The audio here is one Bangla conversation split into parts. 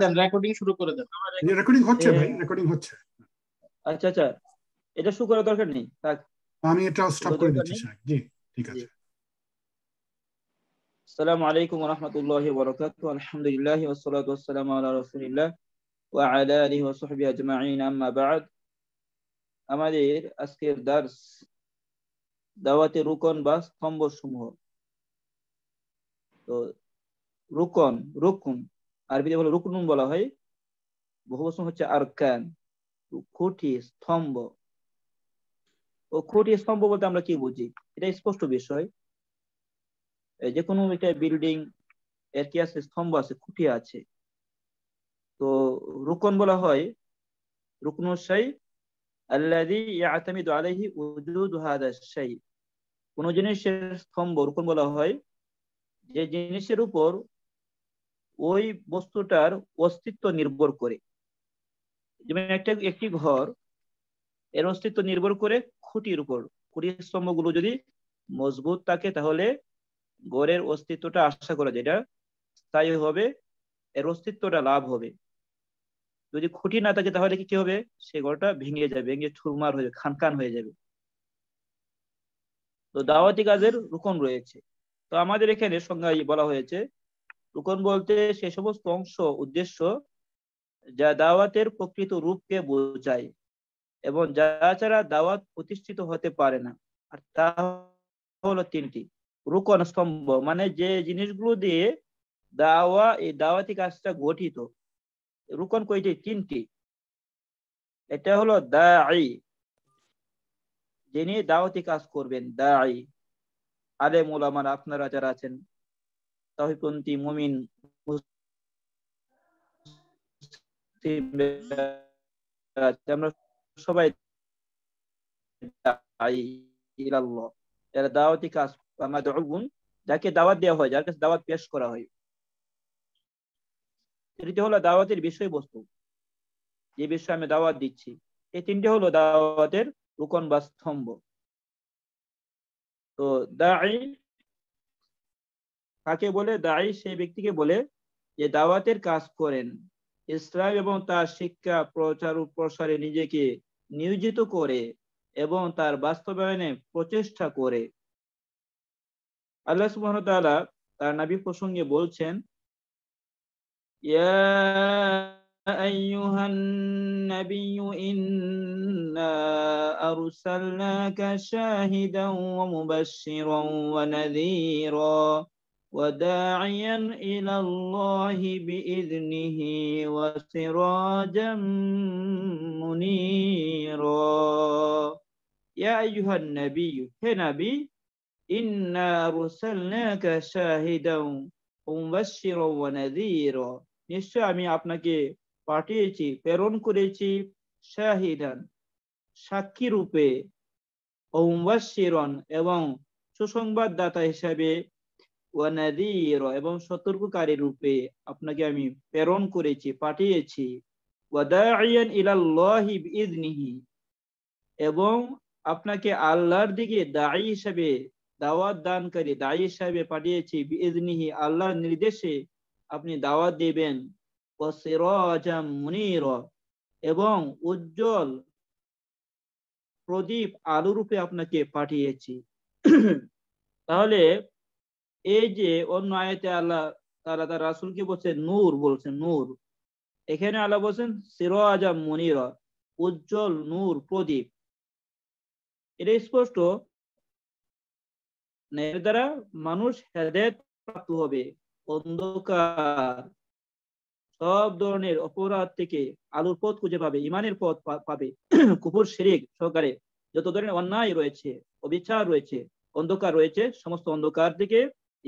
দেন রেকর্ডিং শুরু করে দেন রেকর্ডিং হ্যাঁ, হচ্ছে ভাই রেকর্ডিং হচ্ছে আচ্ছা আচ্ছা এটা শুরু করার দরকার নেই থাক আমি এটা স্টপ করে দিচ্ছি জি ঠিক আছে আসসালামু আলাইকুম ওয়া রাহমাতুল্লাহি ওয়া বারাকাতুহু আলহামদুলিল্লাহ ওয়া ওয়া সালামু আলা রাসূলিল্লাহ ওয়া আলা আলিহি ওয়া সাহবিহি আজমাইন আম্মা বা'দ আমাদের আজকের দার্স দাওয়াতে রুকন বা স্তম্ভ সমূহ তো রুকন রুকুন আরবিতে বলে রুকনুন বলা হয় বহু বসন হচ্ছে আরকান খুঁটি স্তম্ভ ও খুঁটি স্তম্ভ বলতে আমরা কি বুঝি এটা স্পষ্ট বিষয় যে কোনো একটা বিল্ডিং এর কি আছে স্তম্ভ আছে খুঁটি আছে তো রুকন বলা হয় রুকনুসাই আল্লাদি ইয়াতামিদু আলাইহি উজুদ হাদা শাই কোন জিনিসের স্তম্ভ রুকন বলা হয় যে জিনিসের উপর ওই বস্তুটার অস্তিত্ব নির্ভর করে যেমন একটা একটি ঘর এর অস্তিত্ব নির্ভর করে খুঁটির উপর খুঁটির স্তম্ভগুলো যদি মজবুত থাকে তাহলে গড়ের অস্তিত্বটা আশা করা যায় এটা স্থায়ী হবে এর অস্তিত্বটা লাভ হবে যদি খুঁটি না থাকে তাহলে কি হবে সে ঘরটা ভেঙে যাবে ভেঙে ছুরমার হয়ে খান খান হয়ে যাবে তো দাওয়াতি কাজের রুকন রয়েছে তো আমাদের এখানে সংজ্ঞায় বলা হয়েছে রুকন বলতে সে সমস্ত অংশ উদ্দেশ্য যা দাওয়াতের প্রকৃত রূপকে বোঝায় এবং যা ছাড়া দাওয়াত প্রতিষ্ঠিত হতে পারে না আর তা হলো তিনটি রুকন স্তম্ভ মানে যে জিনিসগুলো দিয়ে দাওয়া এই দাওয়াতি কাজটা গঠিত রুকন কইটি তিনটি এটা হলো দায় যিনি দাওয়াতি কাজ করবেন দায় আলে মোলামান আপনারা যারা আছেন তহিপন্থী মুমিন আমরা সবাই দাওয়াতি কাজ যাকে দাওয়াত দেওয়া হয় যার কাছে দাওয়াত পেশ করা হয় তৃতীয় হলো দাওয়াতের বিষয়বস্তু যে বিষয়ে আমি দাওয়াত দিচ্ছি এই তিনটি হলো দাওয়াতের রুকন বা স্তম্ভ তো দা কাকে বলে দায়ী সেই ব্যক্তিকে বলে যে দাওয়াতের কাজ করেন ইসলাম এবং তার শিক্ষা প্রচার ও প্রসারে নিজেকে নিয়োজিত করে এবং তার বাস্তবায়নে প্রচেষ্টা করে আল্লাহ সুবাহ তার নাবি প্রসঙ্গে বলছেন أيها النبي إنا أرسلناك شاهدا ومبشرا ونذيرا وداعيا إلى الله بإذنه وسراجا منيرا يا أيها النبي يا نبي إنا رسلناك شاهدا ومبشرا ونذيرا নিশ্চয় আমি أبنك পাঠিয়েছি প্রেরণ করেছি শাহিদান সাক্ষী রূপে ওম্বাসিরন এবং সুসংবাদদাতা হিসাবে এবং সতর্ককারী রূপে আপনাকে আমি প্রেরণ করেছি পাঠিয়েছি এবং আপনাকে আল্লাহর দিকে দায়ী হিসাবে দাওয়াত দানকারী দায়ী হিসাবে পাঠিয়েছি বিইজনিহি আল্লাহর নির্দেশে আপনি দাওয়াত দেবেন ওয়াসিরাজাম মুনির এবং উজ্জ্বল প্রদীপ আলো রূপে আপনাকে পাঠিয়েছি তাহলে এই যে অন্য আয়তে আল্লাহ তারা তার রাসুলকে বলছে নূর বলছে নূর এখানে আল্লাহ বলছেন আজাম মনির উজ্জ্বল নূর প্রদীপ এটা স্পষ্ট মানে দ্বারা মানুষ হেদায়ত প্রাপ্ত হবে অন্ধকার সব ধরনের অপরাধ থেকে আলোর পথ খুঁজে পাবে ইমানের পথ পাবে কুপুর শিরিক সহকারে যত ধরনের অন্যায় রয়েছে অবিচার রয়েছে অন্ধকার রয়েছে সমস্ত অন্ধকার থেকে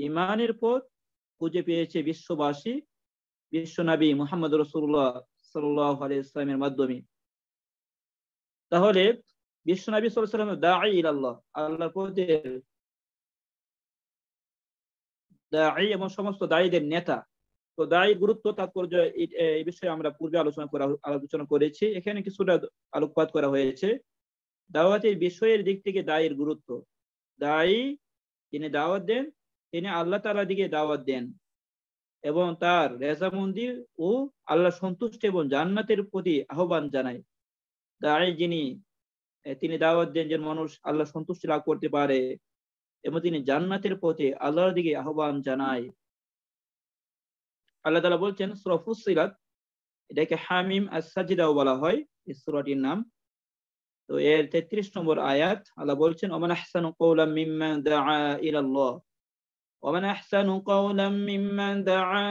ইমানের পথ খুঁজে পেয়েছে বিশ্ববাসী বিশ্বনবী মোহাম্মদ রসুল্লাহ সাল্লাহ আলি ইসলামের মাধ্যমে তাহলে বিশ্বনবী সাল্লাম দাঈ আল্লাহ আল্লাহ পথের দায়ী এবং সমস্ত দায়ীদের নেতা তো দায়ী গুরুত্ব তাৎপর্য এই বিষয়ে আমরা পূর্বে আলোচনা করা আলোচনা করেছি এখানে কিছুটা আলোকপাত করা হয়েছে দাওয়াতের বিষয়ের দিক থেকে দায়ের গুরুত্ব দায়ী তিনি দাওয়াত দেন তিনি আল্লাহ তালা দিকে দাওয়াত দেন এবং তার রেজা মন্দির ও আল্লাহ সন্তুষ্ট এবং জান্নাতের প্রতি আহ্বান জানায় তাই যিনি তিনি দাওয়াত দেন যে মানুষ আল্লাহ সন্তুষ্টি লাভ করতে পারে এবং তিনি জান্নাতের পথে আল্লাহর দিকে আহ্বান জানায় আল্লাহ তালা বলছেন সরফুসিরাত এটাকে হামিম আসাজিদাও বলা হয় ইসরাটির নাম তো এর তেত্রিশ নম্বর আয়াত আল্লাহ বলছেন ওমান আহসান কৌলা মিম্মা দা ইলাল্লাহ ومن أحسن قولا ممن دعا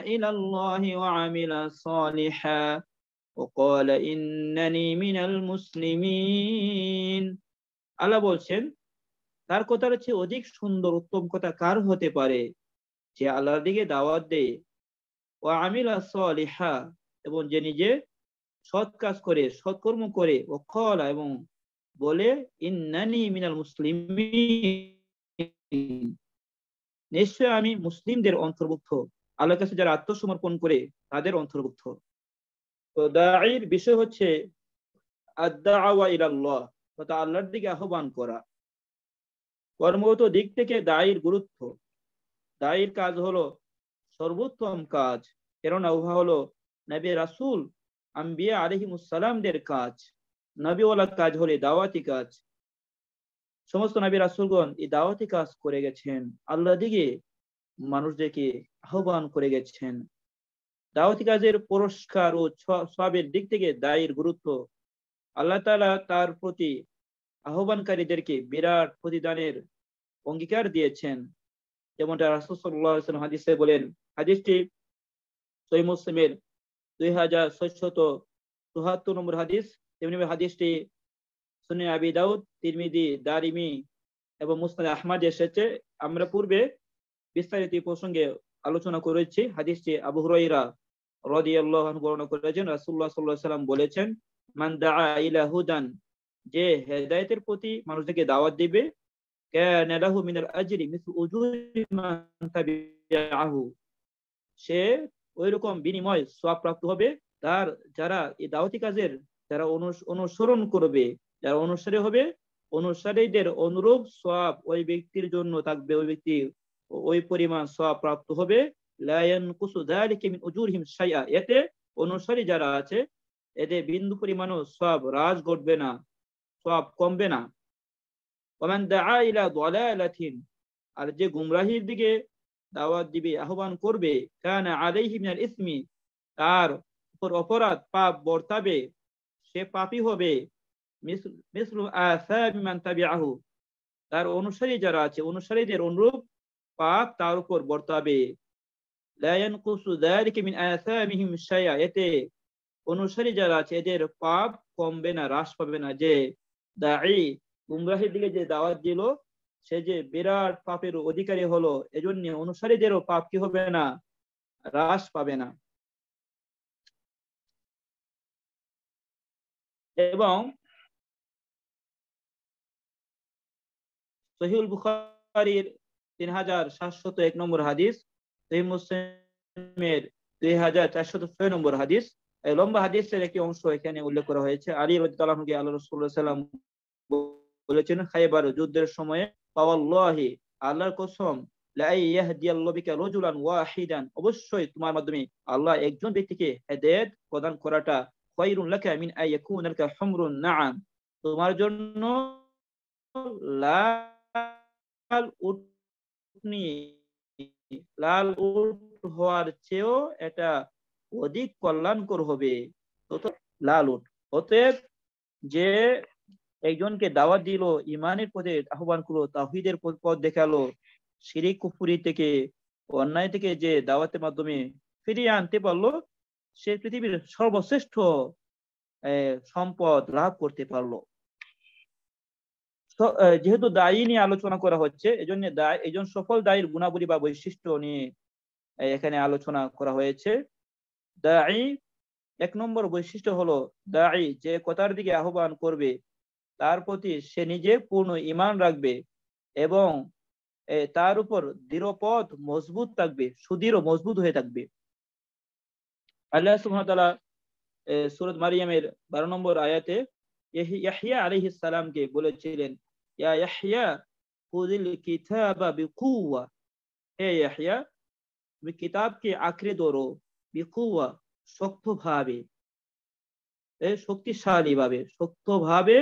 إلى الله وعمل صالحا وقال إنني من المسلمين আল্লাহ বলছেন তার কথা চেয়ে অধিক সুন্দর উত্তম কথা কার হতে পারে যে আল্লাহর দিকে দাওয়াত দেয় ও আমিলা সলিহা এবং যে নিজে সৎ কাজ করে সৎকর্ম করে ও খলা এবং বলে ইন্নানি মিনাল মুসলিম নিশ্চয় আমি মুসলিমদের অন্তর্ভুক্ত আল্লাহর কাছে যারা আত্মসমর্পণ করে তাদের অন্তর্ভুক্ত তো দায়ের বিষয় হচ্ছে আল্লাহর দিকে আহ্বান করা কর্মগত দিক থেকে দায়ের গুরুত্ব দায়ের কাজ হলো সর্বোত্তম কাজ কেননা উহা হলো নবী রাসুল আম্বিয়া আলহিমুসালামদের কাজ নবীওয়ালা কাজ হলে দাওয়াতি কাজ সমস্ত নবী রাসুলগণ এই দাওয়াতি কাজ করে গেছেন আল্লাহ দিকে মানুষদেরকে আহ্বান করে গেছেন দাওয়াতি কাজের পুরস্কার ও সবের দিক থেকে দায়ের গুরুত্ব আল্লাহ তালা তার প্রতি আহ্বানকারীদেরকে বিরাট প্রতিদানের অঙ্গীকার দিয়েছেন যেমনটা রাসুল সাল্লাম হাদিসে বলেন হাদিসটি সই মুসলিমের দুই হাজার ছয়শত চুহাত্তর নম্বর হাদিস তেমনি হাদিসটি সুনি আবি দাউদ তিরমিদি দারিমি এবং মুসনাদ আহমদ এসেছে আমরা পূর্বে বিস্তারিত প্রসঙ্গে আলোচনা করেছি হাদিসটি আবু হুরাইরা রদি আল্লাহ বর্ণনা করেছেন রাসুল্লাহ সাল্লাহ সাল্লাম বলেছেন মান্দা দা ইলা হুদান যে হেদায়েতের প্রতি মানুষদেরকে দাওয়াত দিবে সে ওই রকম বিনিময় সব প্রাপ্ত হবে তার যারা এই দাওয়াতি কাজের যারা অনুসরণ করবে যারা অনুসারী হবে অনুসারীদের অনুরূপ সব ওই ব্যক্তির জন্য থাকবে ওই ব্যক্তি ওই পরিমাণ সব প্রাপ্ত হবে এতে অনুসারী যারা আছে এতে বিন্দু পরিমাণও সব রাজ ঘটবে না সব কমবে না আর যে গুমরাহির দিকে দাওয়াত দিবে আহ্বান করবে তার উপর অপরাধ পাপ বর্তাবে সে পাপি হবে তার অনুসারী যারা আছে অনুসারীদের অনুরূপ পাপ তার উপর বর্তাবে এতে অনুসারী যারা আছে এদের পাপ কমবে না হ্রাস পাবে না যে দায়ী গুমরাহের দিকে যে দাওয়াত দিল সে যে বিরাট পাপের অধিকারী হলো এজন্য অনুসারীদেরও পাপ কি হবে না হ্রাস পাবে না এবং সহিউল বুখারির তিন হাজার সাতশত এক নম্বর হাদিস সহি মুসলিমের দুই হাজার চারশত ছয় নম্বর হাদিস এই লম্বা হাদিসের একটি অংশ এখানে উল্লেখ করা হয়েছে আলী রাজকে আল্লাহ রসুল্লাহ সাল্লাম বলেছেন খাইবার যুদ্ধের সময়ে পাওয়াল্লাহি আল্লাহর কসম অবশ্যই তোমার মাধ্যমে আল্লাহ একজন ব্যক্তিকে হেদায়ত প্রদান করাটা তোমার জন্য লাল উট নিয়ে লাল উট হওয়ার চেয়েও এটা অধিক কল্যাণকর হবে লাল উট অতএব যে একজনকে দাওয়াত দিল ইমানের পদে আহ্বান করলো তাহিদের পথ দেখালো সিরি কুফুরি থেকে অন্যায় থেকে যে দাওয়াতের মাধ্যমে ফিরিয়ে আনতে পারলো সে পৃথিবীর সর্বশ্রেষ্ঠ সম্পদ লাভ করতে পারলো যেহেতু দায়ী নিয়ে আলোচনা করা হচ্ছে এজন্য দায় এজন সফল দায়ীর গুণাবলী বা বৈশিষ্ট্য নিয়ে এখানে আলোচনা করা হয়েছে দায়ী এক নম্বর বৈশিষ্ট্য হলো দায়ী যে কথার দিকে আহ্বান করবে তার প্রতি সে নিজে পূর্ণ ইমান রাখবে এবং তার উপর দৃঢ় পথ মজবুত থাকবে সুদৃঢ় মজবুত হয়ে থাকবে আল্লাহ সুহামতাল্লাহ সুরত মারিয়ামের বারো নম্বর আয়াতে ইয়াহিয়া আলহিসামকে বলেছিলেন ইয়া ইয়াহইয়া খুযিল bi বিকুওয়া হে ইয়াহইয়া তুমি কিতাবকে আঁকড়ে ধরো বিকুওয়া শক্তভাবে শক্তিশালী ভাবে শক্তভাবে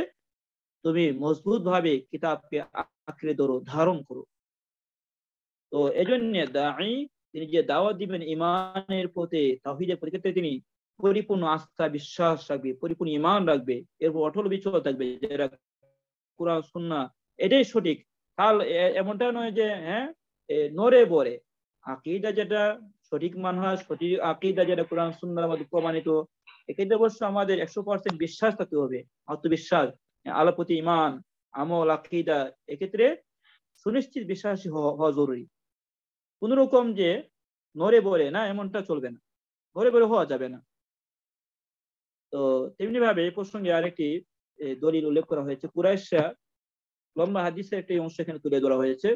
তুমি মজবুত ভাবে কিতাবকে আঁকড়ে ধরো ধারণ করো তো এজন্য দায়ী তিনি যে দাওয়াত দিবেন ইমানের পথে তাহিদের পরিক্ষেত্রে তিনি পরিপূর্ণ আস্থা বিশ্বাস রাখবে পরিপূর্ণ ইমান রাখবে এরপর অটল বিচল থাকবে যারা কোরআন শুননা এটাই সঠিক হাল এমনটা নয় যে হ্যাঁ নরে বরে আকিদা যেটা সঠিক মান হয় সঠিক আকিদা যেটা কোরআন সুন্নার মধ্যে প্রমাণিত এক্ষেত্রে অবশ্য আমাদের একশো পার্সেন্ট বিশ্বাস থাকতে হবে আত্মবিশ্বাস আলোপতি ইমান আমল আকিদা এক্ষেত্রে সুনিশ্চিত বিশ্বাসী হওয়া জরুরি কোন রকম যে নরে বরে না এমনটা চলবে না নরে বরে হওয়া যাবে না তো তেমনি ভাবে প্রসঙ্গে আরেকটি দলিল উল্লেখ করা হয়েছে কুরাইশা লম্বা হাদিসের একটি অংশ এখানে তুলে ধরা হয়েছে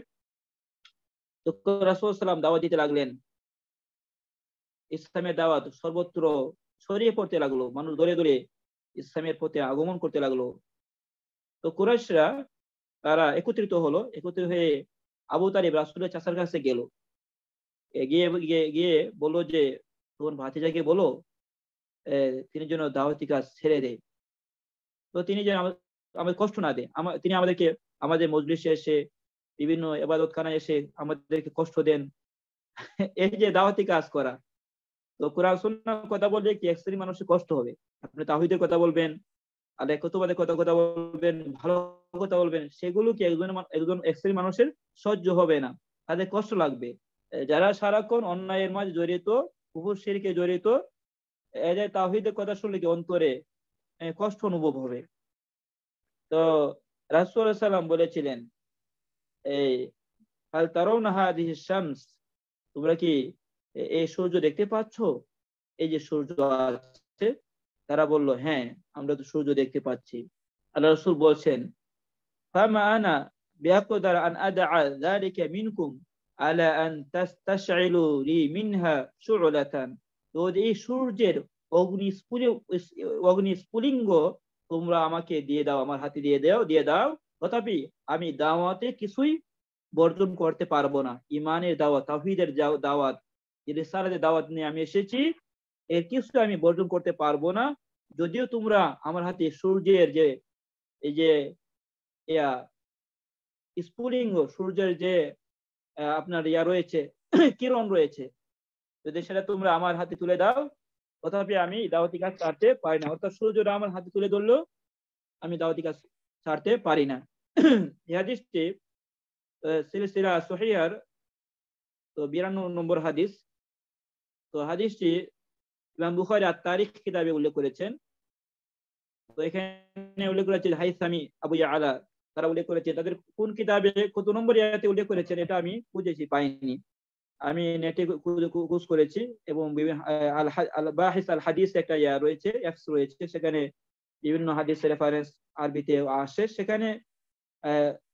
তো রাসুল দাওয়া দিতে লাগলেন ইসলামের দাওয়াত সর্বত্র ছড়িয়ে পড়তে লাগলো মানুষ দলে দলে ইসলামের পথে আগমন করতে লাগলো তো কুরাইশরা তারা একত্রিত হলো একত্রিত হয়ে আবু তারিব রাসুলের চাষার কাছে গেল গিয়ে গিয়ে বললো যে তোমার ভাতিজাকে বলো তিনি যেন দাওয়াতি কাজ ছেড়ে দেয় তো তিনি যেন আমাদের কষ্ট না দেয় তিনি আমাদেরকে আমাদের মজলিসে এসে বিভিন্ন এবাদতখানায় এসে আমাদেরকে কষ্ট দেন এই যে দাওয়াতি কাজ করা তো কোরআন কথা বললে কি এক শ্রেণীর মানুষের কষ্ট হবে আপনি তাহিদের কথা বলবেন আর একতবাদের কথা কথা বলবেন ভালো কথা বলবেন সেগুলো কি একজন একজন এক মানুষের সহ্য হবে না তাদের কষ্ট লাগবে যারা সারাক্ষণ অন্যায়ের মাঝে জড়িত কুহুর সিরকে জড়িত এদের তাহিদের কথা শুনলে কি অন্তরে কষ্ট অনুভব হবে তো রাসুল বলেছিলেন এই হাল তারাও শামস তোমরা কি এই সূর্য দেখতে পাচ্ছ এই যে সূর্য আছে তারা বলল হ্যাঁ আমরা তো সূর্য দেখতে পাচ্ছি আল্লাহ রসুল বলছেন আদা মিনকুম সূর্যের অগ্নি স্ফুরে অগ্নি স্ফুলিঙ্গ তোমরা আমাকে দিয়ে দাও আমার হাতে দিয়ে দাও দিয়ে দাও তথাপি আমি দাওয়াতে কিছুই বর্জন করতে পারবো না ইমানের দাওয়াত তাহিদের দাওয়াত যদি রেসারাতে দাওয়াত নিয়ে আমি এসেছি এর কিছু আমি বর্জন করতে পারবো না যদিও তোমরা আমার হাতে সূর্যের যে এই যে স্ফুলিঙ্গ সূর্যের যে আপনার ইয়া রয়েছে কিরণ রয়েছে যদি সেটা তোমরা আমার হাতে তুলে দাও তথাপি আমি দাওয়াতি কাজ ছাড়তে পারি না অর্থাৎ সূর্য আমার হাতে তুলে ধরলো আমি দাওয়াতি কাজ ছাড়তে পারি না হাদিসটি সিলসিলা সহিয়ার তো বিরানব্বই নম্বর হাদিস তো হাদিসটি ইমাম বুখারি আর তারিখ কিতাবে উল্লেখ করেছেন তো এখানে উল্লেখ করেছেন হাইসামি আবু আলা তারা উল্লেখ করেছে তাদের কোন কিতাবে কত নম্বর ইয়াতে উল্লেখ করেছেন এটা আমি বুঝেছি পাইনি আমি নেটে কোর্স করেছি এবং বিভিন্ন আল হাদিস একটা ইয়া রয়েছে অ্যাপস রয়েছে সেখানে বিভিন্ন হাদিস রেফারেন্স আরবিতে আসে সেখানে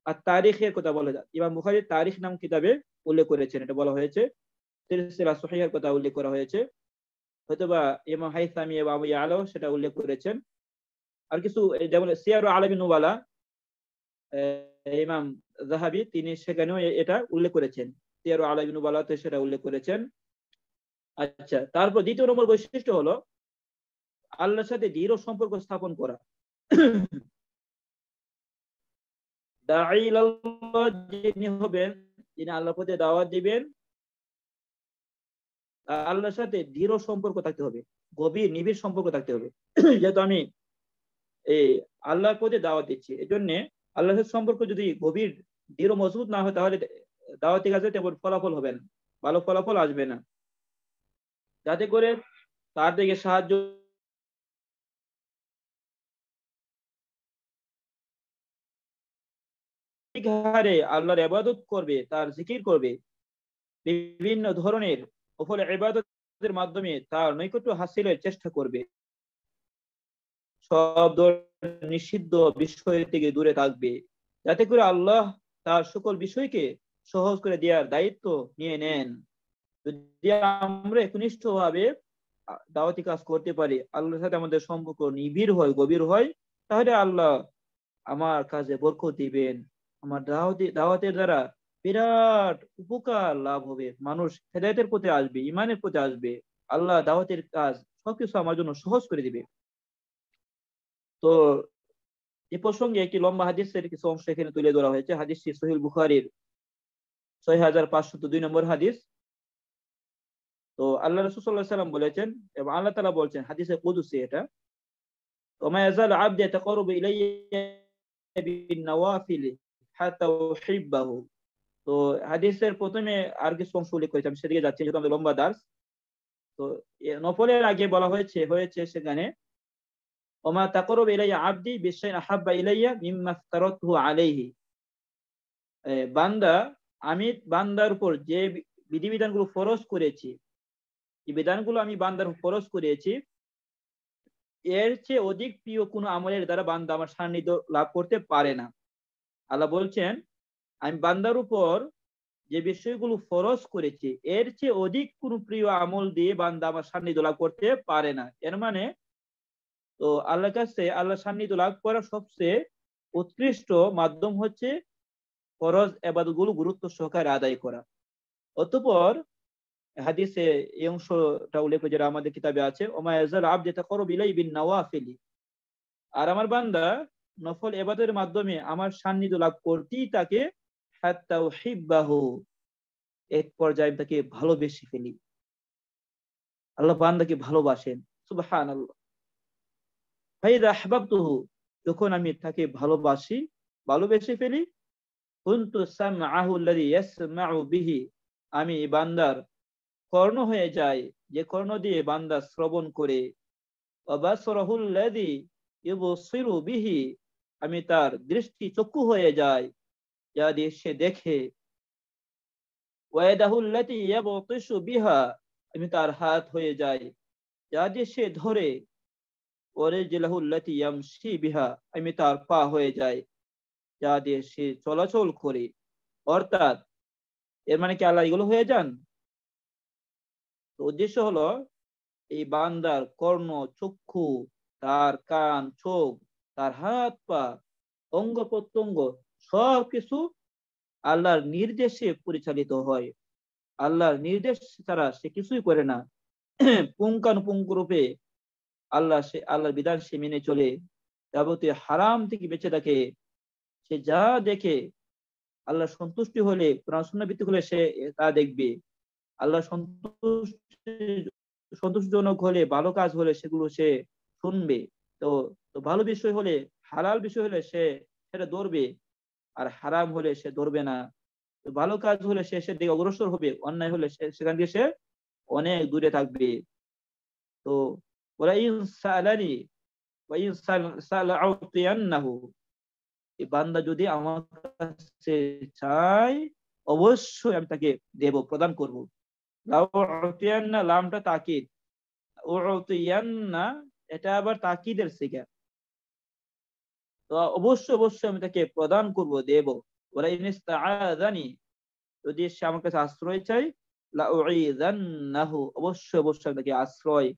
আর তারিখের কথা বলা যায় ইমাম বুখারি তারিখ নাম কিতাবে উল্লেখ করেছেন এটা বলা হয়েছে সিলসিলা সহিহের কথা উল্লেখ করা হয়েছে হয়তোবা ইমাম হাইসামি এবং আবু আলো সেটা উল্লেখ করেছেন আর কিছু যেমন সিয়ার আলমী নুবালা ইমাম জাহাবি তিনি সেখানেও এটা উল্লেখ করেছেন ইখতিয়ার আলাইবিন বালাতে সেটা উল্লেখ করেছেন আচ্ছা তারপর দ্বিতীয় নম্বর বৈশিষ্ট্য হলো আল্লাহর সাথে দৃঢ় সম্পর্ক স্থাপন করা যিনি হবেন আল্লাহ পথে দাওয়াত দিবেন আল্লাহর সাথে দৃঢ় সম্পর্ক থাকতে হবে গভীর নিবিড় সম্পর্ক থাকতে হবে যেহেতু আমি এই আল্লাহর দাওয়াত দিচ্ছি এজন্য আল্লাহ সম্পর্ক যদি গভীর দৃঢ় মজবুত না হয় তাহলে দাওয়াতি কাজে তেমন ফলাফল হবে না ভালো ফলাফল আসবে না যাতে করে তার দিকে সাহায্য হারে আল্লাহর এবাদত করবে তার জিকির করবে বিভিন্ন ধরনের ওফল এবাদতের মাধ্যমে তার নৈকট্য হাসিলের চেষ্টা করবে সব নিষিদ্ধ বিষয় থেকে দূরে থাকবে যাতে করে আল্লাহ তার সকল বিষয়কে সহজ করে দেওয়ার দায়িত্ব নিয়ে নেন যদি আমরা একনিষ্ঠ ভাবে দাওয়াতি কাজ করতে পারি আল্লাহর সাথে আমাদের সম্পর্ক নিবিড় হয় গভীর হয় তাহলে আল্লাহ আমার কাজে বরকত দিবেন আমার দাওয়াতি দাওয়াতের দ্বারা বিরাট উপকার লাভ হবে মানুষ হেদায়তের পথে আসবে ইমানের পথে আসবে আল্লাহ দাওয়াতের কাজ সবকিছু আমার জন্য সহজ করে দিবে তো এ প্রসঙ্গে একটি লম্বা হাদিসের কিছু অংশ এখানে তুলে ধরা হয়েছে হাদিসটি সহিল বুখারির ছয় হাজার পাঁচশত দুই নম্বর হাদিস তো আল্লাহ রসুল্লাহ সাল্লাম বলেছেন এবং আল্লাহ তালা বলছেন হাদিসে কুদুসি এটা ওমায়াজাল ইলাইয়া বিন নওয়াফিল উহিব্বাহু তো হাদিসের প্রথমে আর কিছু অংশ উল্লেখ করেছি আমি সেদিকে যাচ্ছি যেহেতু আমাদের লম্বা দাস তো নফলের আগে বলা হয়েছে হয়েছে সেখানে ওমা তাকরব ইলাইয়া আব্দি বিশাইন আহাব্বা ইলাইয়া মিম্মা আলাইহি বান্দা আমি বান্দার উপর যে বিধিবিধানগুলো ফরজ করেছি যে বিধানগুলো আমি বান্দার ফরজ করেছি এর চেয়ে অধিক প্রিয় কোনো আমলের দ্বারা বান্দা আমার সান্নিধ্য লাভ করতে পারে না আল্লাহ বলছেন আমি বান্দার উপর যে বিষয়গুলো ফরজ করেছি এর চেয়ে অধিক কোন প্রিয় আমল দিয়ে বান্দা আমার সান্নিধ্য লাভ করতে পারে না এর মানে তো আল্লাহর কাছে আল্লাহ সান্নিধ্য লাভ করার সবচেয়ে উৎকৃষ্ট মাধ্যম হচ্ছে ফরজ এবাদতগুলো গুরুত্ব সহকারে আদায় করা অতপর হাদিসে এই অংশটা উল্লেখ করে যারা আমাদের কিতাবে আছে ওমায়াজাল আব যেটা করো বিলাই বিন নওয়াফিলি আর আমার বান্দা নফল এবাদের মাধ্যমে আমার সান্নিধ্য লাভ করতেই তাকে এক পর্যায়ে তাকে ভালোবেসে ফেলি আল্লাহ বান্দাকে ভালোবাসেন সুবাহান আল্লাহ যখন আমি তাকে ভালোবাসি ভালোবেসে ফেলি কুন্তু বিহি আমি বান্দার কর্ণ হয়ে যাই যে কর্ণ দিয়ে বান্দা শ্রবণ করে বিহি আমি তার দৃষ্টি চক্ষু হয়ে যাই যা দিয়ে সে দেখে বিহা আমি তার হাত হয়ে যাই যা দিয়ে সে ধরে ওরে জিলাহুল্লাতি বিহা আমি তার পা হয়ে যায় যা দিয়ে সে চলাচল করে অর্থাৎ এর মানে কি আল্লাহ এগুলো হয়ে যান তো উদ্দেশ্য হলো এই বান্দার কর্ণ চক্ষু তার কান চোখ তার হাত পা অঙ্গ প্রত্যঙ্গ সব কিছু আল্লাহর নির্দেশে পরিচালিত হয় আল্লাহর নির্দেশ ছাড়া সে কিছুই করে না পুঙ্কানুপুঙ্ক রূপে আল্লাহ সে আল্লাহর বিধান সে মেনে চলে যাবতীয় হারাম থেকে বেঁচে থাকে সে যা দেখে আল্লাহ সন্তুষ্টি হলে প্রাণসন্না ভিত্তিক হলে সে তা দেখবে আল্লাহ সন্তুষ্টি সন্তোষজনক হলে ভালো কাজ হলে সেগুলো সে শুনবে তো তো ভালো বিষয় হলে হালাল বিষয় হলে সে সেটা ধরবে আর হারাম হলে সে ধরবে না তো ভালো কাজ হলে সে সেদিকে অগ্রসর হবে অন্যায় হলে সে সেখান থেকে সে অনেক দূরে থাকবে তো ওরা ইনসালানি বান্দা যদি আমার কাছে চায় অবশ্যই আমি তাকে দেব প্রদান করবো লামটা তাকিদ এটা আবার তাকিদের তো অবশ্যই অবশ্যই আমি তাকে প্রদান করব দেব ওরা যদি আমার কাছে আশ্রয় চায় লাউইযান্নাহু অবশ্যই অবশ্যই আমি তাকে আশ্রয়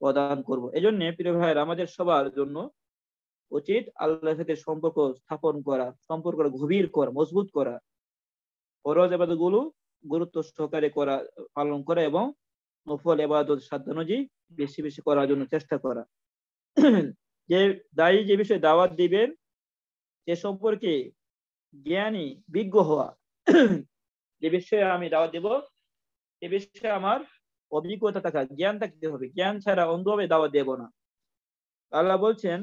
প্রদান প্রিয় আমাদের সবার জন্য উচিত আল্লাহর সাথে সম্পর্ক স্থাপন করা সম্পর্ক গভীর করা মজবুত করা ফরজ আবাদত গুলো গুরুত্ব সহকারে করা পালন করা এবং নফল এবাদত সাধ্যানুযায়ী বেশি বেশি করার জন্য চেষ্টা করা যে দায়ী যে বিষয়ে দাওয়াত দিবেন সে সম্পর্কে জ্ঞানী বিজ্ঞ হওয়া যে বিষয়ে আমি দাওয়াত দেব এ বিষয়ে আমার অভিজ্ঞতা থাকা জ্ঞান থাকতে হবে জ্ঞান ছাড়া অন্ধভাবে দাওয়াত দেব না আল্লাহ বলছেন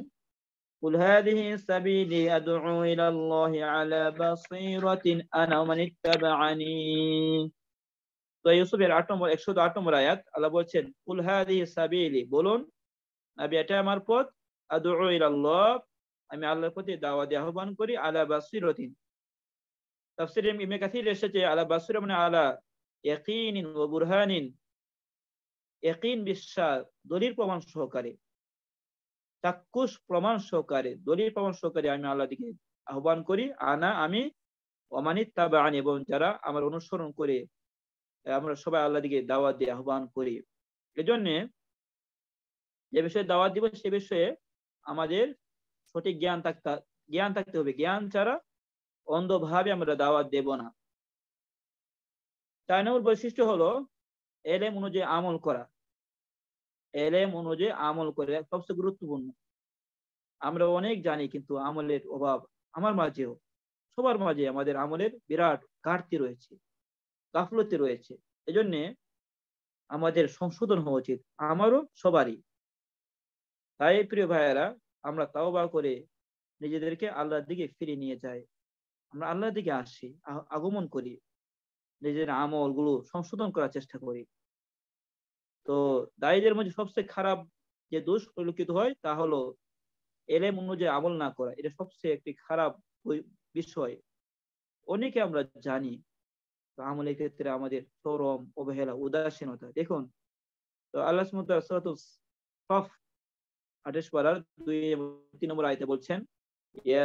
قل هذه سبيلي أدعو إلى الله على بصيرة أنا ومن اتبعني তো ইউসুফের আট নম্বর একশো আট নম্বর আয়াত আল্লাহ বলছেন কুল হাদি সাবিলি বলুন আমি এটা আমার পথ আদু আমি আল্লাহর প্রতি দাওয়াতে আহ্বান করি আলা বাসিরতিন তাফসির ইবনে কাসির এসেছে আলা বাসির মানে আলা ইয়াকিন ওয়া বুরহানিন বিশ্বাস দলির প্রমাণ সহকারে চাক্ষুষ প্রমাণ সহকারে দলিল প্রমাণ সহকারে আমি আল্লাহ দিকে আহ্বান করি আনা আমি অমানিত তাবে আনি এবং যারা আমার অনুসরণ করে আমরা সবাই আল্লাহ দিকে দাওয়াত দিয়ে আহ্বান করি এজন্য যে বিষয়ে দাওয়াত দিব সে বিষয়ে আমাদের সঠিক জ্ঞান থাকতে জ্ঞান থাকতে হবে জ্ঞান ছাড়া অন্ধভাবে আমরা দাওয়াত দেব না তাই নম্বর বৈশিষ্ট্য হলো এলেম অনুযায়ী আমল করা এলেম অনুযায়ী আমল করে সবচেয়ে গুরুত্বপূর্ণ আমরা অনেক জানি কিন্তু আমলের অভাব আমার মাঝেও সবার মাঝে আমাদের আমলের বিরাট ঘাটতি রয়েছে গাফলতি রয়েছে এজন্যে আমাদের সংশোধন হওয়া উচিত আমারও সবারই তাই প্রিয় ভাইয়েরা আমরা তাও বা করে নিজেদেরকে আল্লাহর দিকে ফিরে নিয়ে যাই আমরা আল্লাহর দিকে আসি আগমন করি নিজের আমলগুলো সংশোধন করার চেষ্টা করি তো দায়ীদের মধ্যে সবচেয়ে খারাপ যে দোষ পরিলক্ষিত হয় তা হলো এলেম অনুযায়ী আমল না করা এটা সবচেয়ে একটি খারাপ বিষয় অনেকে আমরা জানি তো আমলের ক্ষেত্রে আমাদের চরম অবহেলা উদাসীনতা দেখুন তো আল্লাহ সফ দুই তিন নম্বর আয়তে বলছেন হে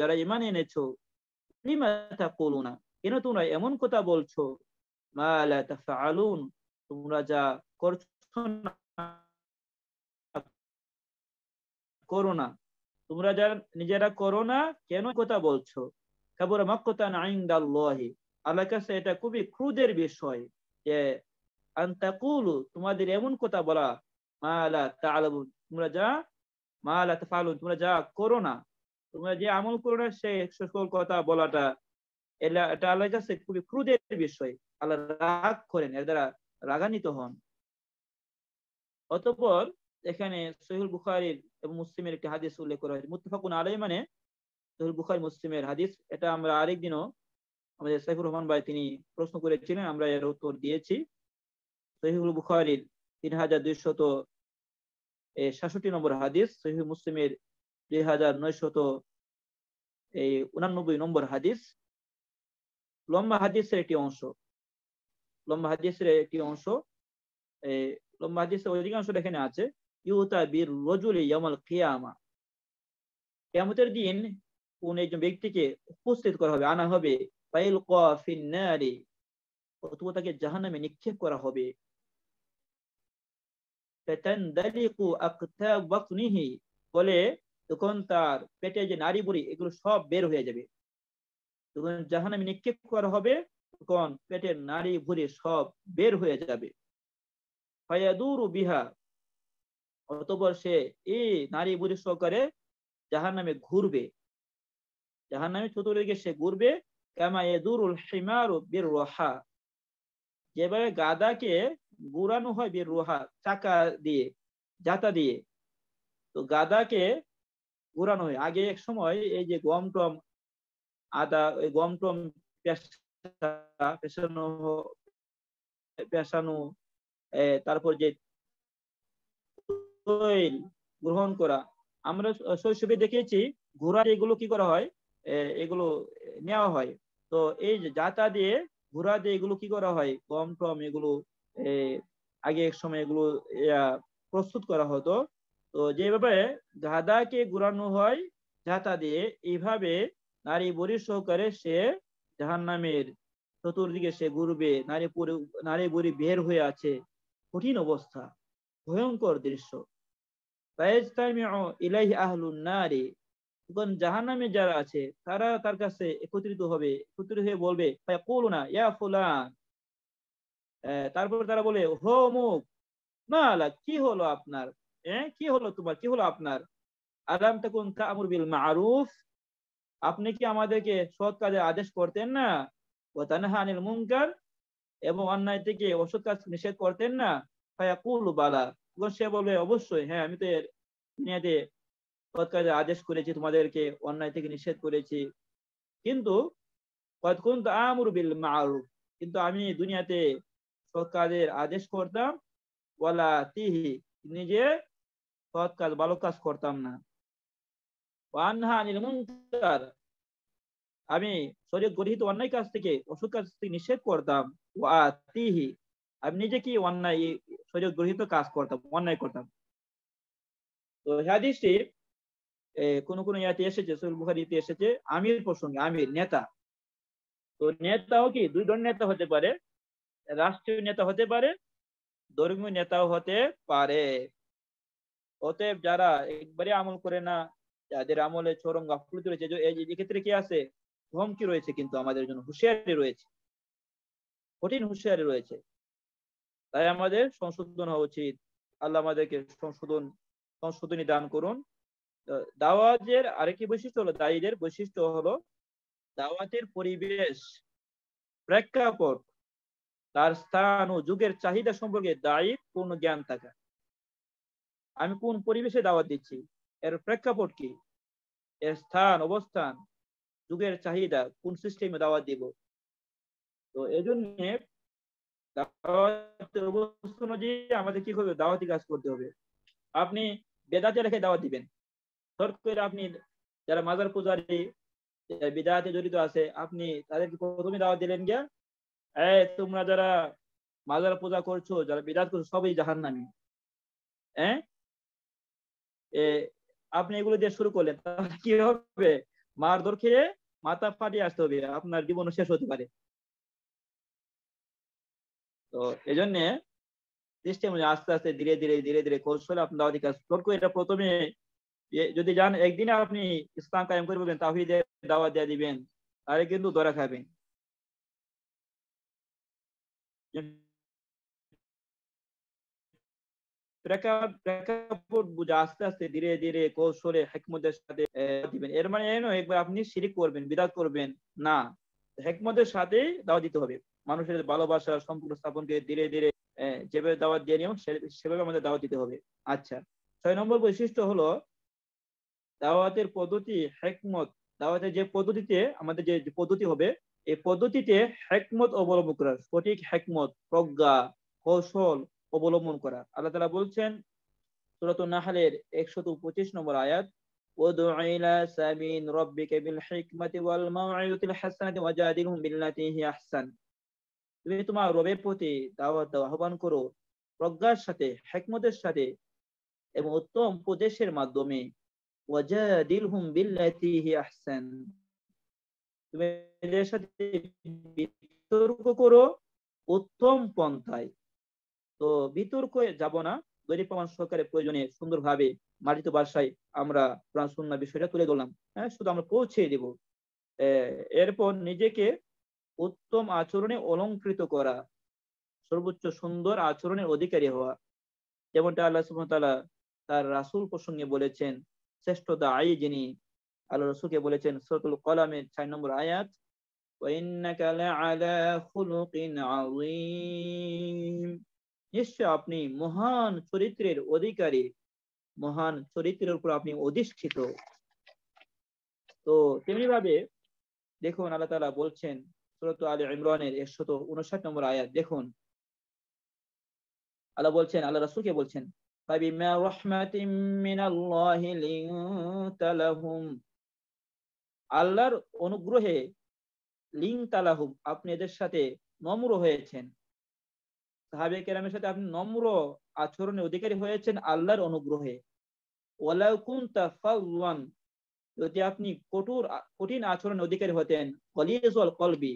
যারা ইমান এনেছো কলুনা কেন তোমরা এমন কথা বলছো তোমরা যা করছো করোনা তোমরা যা নিজেরা করো না কেন কথা বলছো খাবর মাক্কতান আইন্দাল্লাহি আল্লাহ কাছে এটা খুবই ক্রুদের বিষয় যে আন্তাকুলু তোমাদের এমন কথা বলা মালা তালবু তোমরা যা মালা তাফালু তোমরা যা করো না তোমরা যে আমল করো না সে সকল কথা বলাটা এটা আল্লাহর কাছে খুবই ক্রুদের বিষয় আল্লাহ রাগ করেন এর দ্বারা রাগান্বিত হন অতপর এখানে সহিল বুখারির এবং মুসলিমের একটি হাদিস উল্লেখ করা হয়েছে মুত্তাফাকুন আলাই মানে সহিল বুখারি মুসলিমের হাদিস এটা আমরা আরেকদিনও আমাদের সাইফুর রহমান ভাই তিনি প্রশ্ন করেছিলেন আমরা এর উত্তর দিয়েছি সহিহুল বুখারির তিন হাজার দুইশত সাতষট্টি নম্বর হাদিস সহিহ মুসলিমের দুই হাজার নয় শত এই উনানব্বই নম্বর হাদিস লম্বা হাদিসের একটি অংশ লম্বা হাদিসের একটি অংশ এই লম্বা হাদিসের অধিকাংশ এখানে আছে ইউতা বীর রজুল ইয়ামাল কিয়ামা কেমতের দিন কোন একজন ব্যক্তিকে উপস্থিত করা হবে আনা হবে পাইল কফিন অথবা তাকে জাহানামে নিক্ষেপ করা হবে বলে তখন তার পেটে যে নারী বুড়ি এগুলো সব বের হয়ে যাবে তখন জাহান আমি নিক্ষেপ করা হবে তখন পেটের নারী ভুড়ি সব বের হয়ে যাবে বিহা অতপর সে এই নারী বুড়ি সহকারে যাহার নামে ঘুরবে যাহার নামে চতুর্দিকে সে ঘুরবে যেভাবে গাদাকে ঘুরানো হয় বীর রোহা চাকা দিয়ে যাতা দিয়ে তো গাদাকে ঘোরানো হয় আগে এক সময় এই যে গম টম আদা এই গম টম পেশানো পেশানো তারপর যে গ্রহণ করা আমরা শৈশবে দেখেছি ঘোরা এগুলো কি করা হয় এগুলো নেওয়া হয় তো এই যে যাতা দিয়ে ঘোরা দিয়ে এগুলো কি করা হয় গম টম এগুলো আগে এক সময় এগুলো প্রস্তুত করা হতো তো যেভাবে গাদাকে ঘুরানো হয় ঝাঁতা দিয়ে এইভাবে নারী বড়ি সহকারে সে জাহান্নামের চতুর্দিকে সে ঘুরবে নারী নারী বড়ি বের হয়ে আছে কঠিন অবস্থা ভয়ঙ্কর দৃশ্য ইলাই আহলুন নারী তখন জাহান্নামে যারা আছে তারা তার কাছে একত্রিত হবে একত্রিত হয়ে বলবে না ইয়া ফুলান তারপর তারা বলে হো মুখ না কি হলো আপনার হ্যাঁ কি হলো তোমার কি হলো আপনার আলাম তাকুন তা'মুর বিল মারুফ আপনি কি আমাদেরকে সৎ কাজে আদেশ করতেন না ও তানহা আনিল এবং অন্যায় থেকে অসৎ কাজ নিষেধ করতেন না ফায়াকুলু বালা তখন সে বলবে অবশ্যই হ্যাঁ আমি তো দুনিয়াতে সৎ কাজে আদেশ করেছি তোমাদেরকে অন্যায় থেকে নিষেধ করেছি কিন্তু কতক্ষণ তো আমর বিল মারুফ কিন্তু আমি দুনিয়াতে সৎ কাজের আদেশ করতাম ওয়ালা তিহি নিজে কাজ ভালো কাজ করতাম না আমি শরীর গঠিত অন্যায় কাছ থেকে অসুখ কাজ থেকে নিষেধ করতাম ও আতিহি আমি নিজে কি অন্যায় শরীর গঠিত কাজ করতাম অন্যায় করতাম তো হাদিসটি কোন কোন ইয়াতে এসেছে সৈল বুখারিতে এসেছে আমির প্রসঙ্গে আমির নেতা তো নেতাও কি দুই ধরনের নেতা হতে পারে রাষ্ট্রীয় নেতা হতে পারে ধর্মীয় নেতাও হতে পারে অতএব যারা একবারে আমল করে না যাদের আমলে চরম গাফলতি রয়েছে এক্ষেত্রে কি আছে ধমকি রয়েছে কিন্তু আমাদের জন্য হুঁশিয়ারি রয়েছে কঠিন হুঁশিয়ারি রয়েছে তাই আমাদের সংশোধন হওয়া উচিত আল্লাহ আমাদেরকে সংশোধন সংশোধনী দান করুন দাওয়াতের আরেকটি বৈশিষ্ট্য হলো দায়ীদের বৈশিষ্ট্য হলো দাওয়াতের পরিবেশ প্রেক্ষাপট তার স্থান ও যুগের চাহিদা সম্পর্কে দায়ী পূর্ণ জ্ঞান থাকা আমি কোন পরিবেশে দাওয়াত দিচ্ছি এর প্রেক্ষাপট কি এর স্থান অবস্থান যুগের চাহিদা কোন সিস্টেমে দাওয়াত দিব তো এই জন্য আমাদের কি হবে দাওয়াতি কাজ করতে হবে আপনি বেদাতে রেখে দাওয়াত দিবেন শর্ট করে আপনি যারা মাজার পূজারি বিদায়াতে জড়িত আছে আপনি তাদেরকে প্রথমে দাওয়াত দিলেন গিয়া এ তোমরা যারা মাজার পূজা করছো যারা বিদাত করছো সবই জাহান নামি হ্যাঁ আপনি এগুলো দিয়ে শুরু করলেন তাহলে কি হবে মার মারধর খেয়ে মাথা ফাটিয়ে আসতে হবে আপনার জীবন শেষ হতে পারে তো এই জন্যে সিস্টেম আস্তে আস্তে ধীরে ধীরে ধীরে ধীরে কৌশলে আপনি দাওয়াতি কাজ করে এটা প্রথমে যদি যান একদিনে আপনি ইসলাম কায়েম করে বলবেন তাহলে দাওয়া দিয়ে দিবেন তাহলে কিন্তু ধরা খাবেন আস্তে আস্তে ধীরে ধীরে কৌশলে মানে করবেন করবেন না হেকমতের দাওয়া দিতে হবে মানুষের ভালোবাসা সম্পর্ক স্থাপনকে ধীরে ধীরে যেভাবে দাওয়াত দিয়ে নিয়ম সেভাবে আমাদের দাওয়াত দিতে হবে আচ্ছা ছয় নম্বর বৈশিষ্ট্য হলো দাওয়াতের পদ্ধতি হেকমত দাওয়াতের যে পদ্ধতিতে আমাদের যে পদ্ধতি হবে এই পদ্ধতিতে হেকমত অবলম্বন করা সঠিক হেকমত প্রজ্ঞা কৌশল অবলম্বন করা আল্লাহ তালা বলছেন সুরত নাহালের একশত পঁচিশ নম্বর আয়াত তুমি তোমার রবের প্রতি দাওয়াত আহ্বান করো প্রজ্ঞার সাথে সাথে এবং উত্তম উপদেশের মাধ্যমে হি তুমি বিতর্ক করো উত্তম পন্থায় তো বিতর্ক যাব না দৈনিক প্রমাণ সরকারে প্রয়োজনে সুন্দরভাবে মার্জিত ভাষায় আমরা কোরআন সুন্না বিষয়টা তুলে ধরলাম হ্যাঁ শুধু আমরা পৌঁছে দেব এরপর নিজেকে উত্তম আচরণে অলঙ্কৃত করা সর্বোচ্চ সুন্দর আচরণের অধিকারী হওয়া যেমনটা আল্লাহ সুমতালা তার রাসুল প্রসঙ্গে বলেছেন শ্রেষ্ঠ দা আই যিনি আল্লাহ রসুলকে বলেছেন সরতুল কলামের ছয় নম্বর আয়াত وإنك لعلى নিশ্চয় আপনি মহান চরিত্রের অধিকারী মহান চরিত্রের উপর আপনি অধিষ্ঠিত তো তেমনি ভাবে দেখুন আল্লাহ তালা বলছেন সুরত আলী ইমরানের একশত উনষাট নম্বর আয়াত দেখুন আল্লাহ বলছেন আল্লাহ রাসুলকে বলছেন আল্লাহর অনুগ্রহে লিং তালাহুম আপনি এদের সাথে নম্র হয়েছেন সাহাবে কেরামের সাথে আপনি নম্র আচরণে অধিকারী হয়েছেন আল্লাহর অনুগ্রহে যদি আপনি কঠোর কঠিন আচরণের অধিকারী হতেন কলবি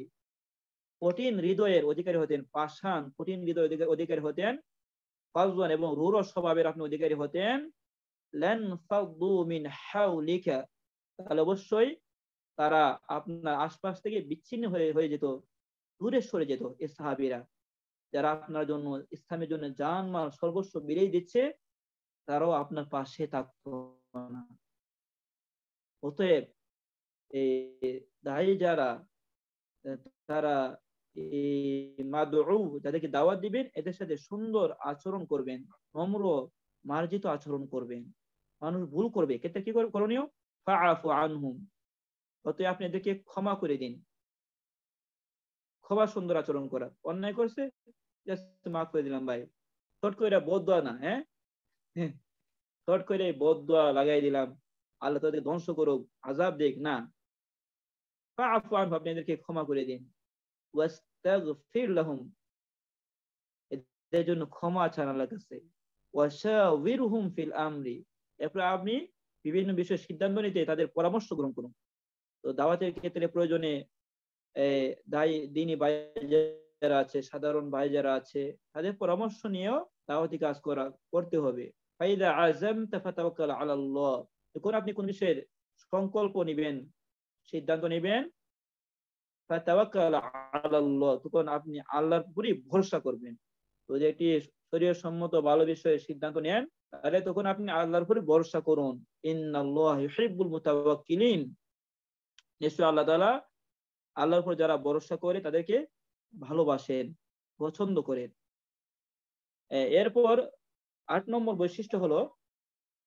কঠিন হৃদয়ের অধিকারী হতেন পাশান কঠিন হৃদয়ের অধিকারী হতেন ফাজওয়ান এবং রুর স্বভাবের আপনি অধিকারী হতেন লেন মিন হাউলিকা তাহলে অবশ্যই তারা আপনার আশপাশ থেকে বিচ্ছিন্ন হয়ে হয়ে যেত দূরে সরে যেত এ সাহাবিরা যারা আপনার জন্য ইসলামের জন্য যান মাল সর্বস্ব বেড়েই দিচ্ছে তারাও আপনার পাশে থাকত না অতএব এই দায়ী যারা তারা যাদেরকে দাওয়াত দিবেন এদের সাথে সুন্দর আচরণ করবেন নম্র মার্জিত আচরণ করবেন মানুষ ভুল করবে ক্ষেত্রে কি করণীয় আনহুম অতএব আপনি এদেরকে ক্ষমা করে দিন ক্ষমা সুন্দর আচরণ করা অন্যায় করছে জাস্ট মাফ করে দিলাম ভাই শর্ট করে বদুয়া না হ্যাঁ শর্ট করে বদুয়া লাগাই দিলাম আল্লাহ তাদের ধ্বংস করুক আজাব দেখ না এদেরকে ক্ষমা করে দিন ওয়াস্তাগফির লাহুম এদের জন্য ক্ষমা চান আল্লাহর কাছে ফিল আমরি এরপর আপনি বিভিন্ন বিষয়ে সিদ্ধান্ত নিতে তাদের পরামর্শ গ্রহণ করুন তো দাওয়াতের ক্ষেত্রে প্রয়োজনে দায় দিনই বাইরে যারা আছে সাধারণ ভাই যারা আছে তাদের পরামর্শ নিয়েও দাওয়াতি কাজ করা করতে হবে ফাইদা আজম তাফাতাওয়াক্কাল যখন আপনি কোন বিষয়ের সংকল্প নেবেন সিদ্ধান্ত নেবেন ফাতাওয়াক্কাল তখন আপনি আল্লাহর পুরি ভরসা করবেন তো যে একটি শরীর সম্মত ভালো বিষয়ে সিদ্ধান্ত নেন তাহলে তখন আপনি আল্লাহর উপরে ভরসা করুন ইন্নাল্লাহ ইউহিব্বুল মুতাওয়াক্কিলিন নিশ্চয় আল্লাহ তাআলা আল্লাহর উপর যারা ভরসা করে তাদেরকে ভালোবাসেন পছন্দ করেন এরপর আট নম্বর বৈশিষ্ট্য হলো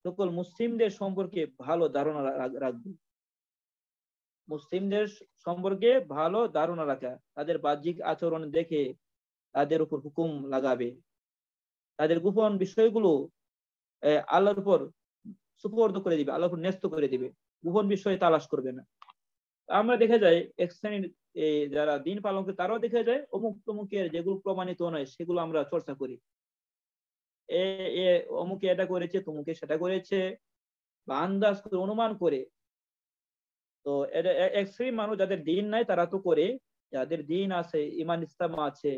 সকল মুসলিমদের সম্পর্কে ভালো ধারণা রাখবে মুসলিমদের সম্পর্কে ভালো ধারণা রাখা তাদের বাহ্যিক আচরণ দেখে তাদের উপর হুকুম লাগাবে তাদের গোপন বিষয়গুলো আল্লাহর উপর সুপর্দ করে দিবে আল্লাহর উপর ন্যস্ত করে দিবে গোপন বিষয়ে তালাশ করবে না আমরা দেখা যায় এক শ্রেণীর এই যারা দিন পালন করে তারাও দেখে যায় অমুক তমুকের যেগুলো প্রমাণিত নয় সেগুলো আমরা চর্চা করি এ এ অমুকে এটা করেছে তমুকে সেটা করেছে বা আন্দাজ করে অনুমান করে তো এটা এক শ্রী মানুষ যাদের দিন নাই তারা তো করে যাদের দিন আছে ইমান ইস্তাম আছে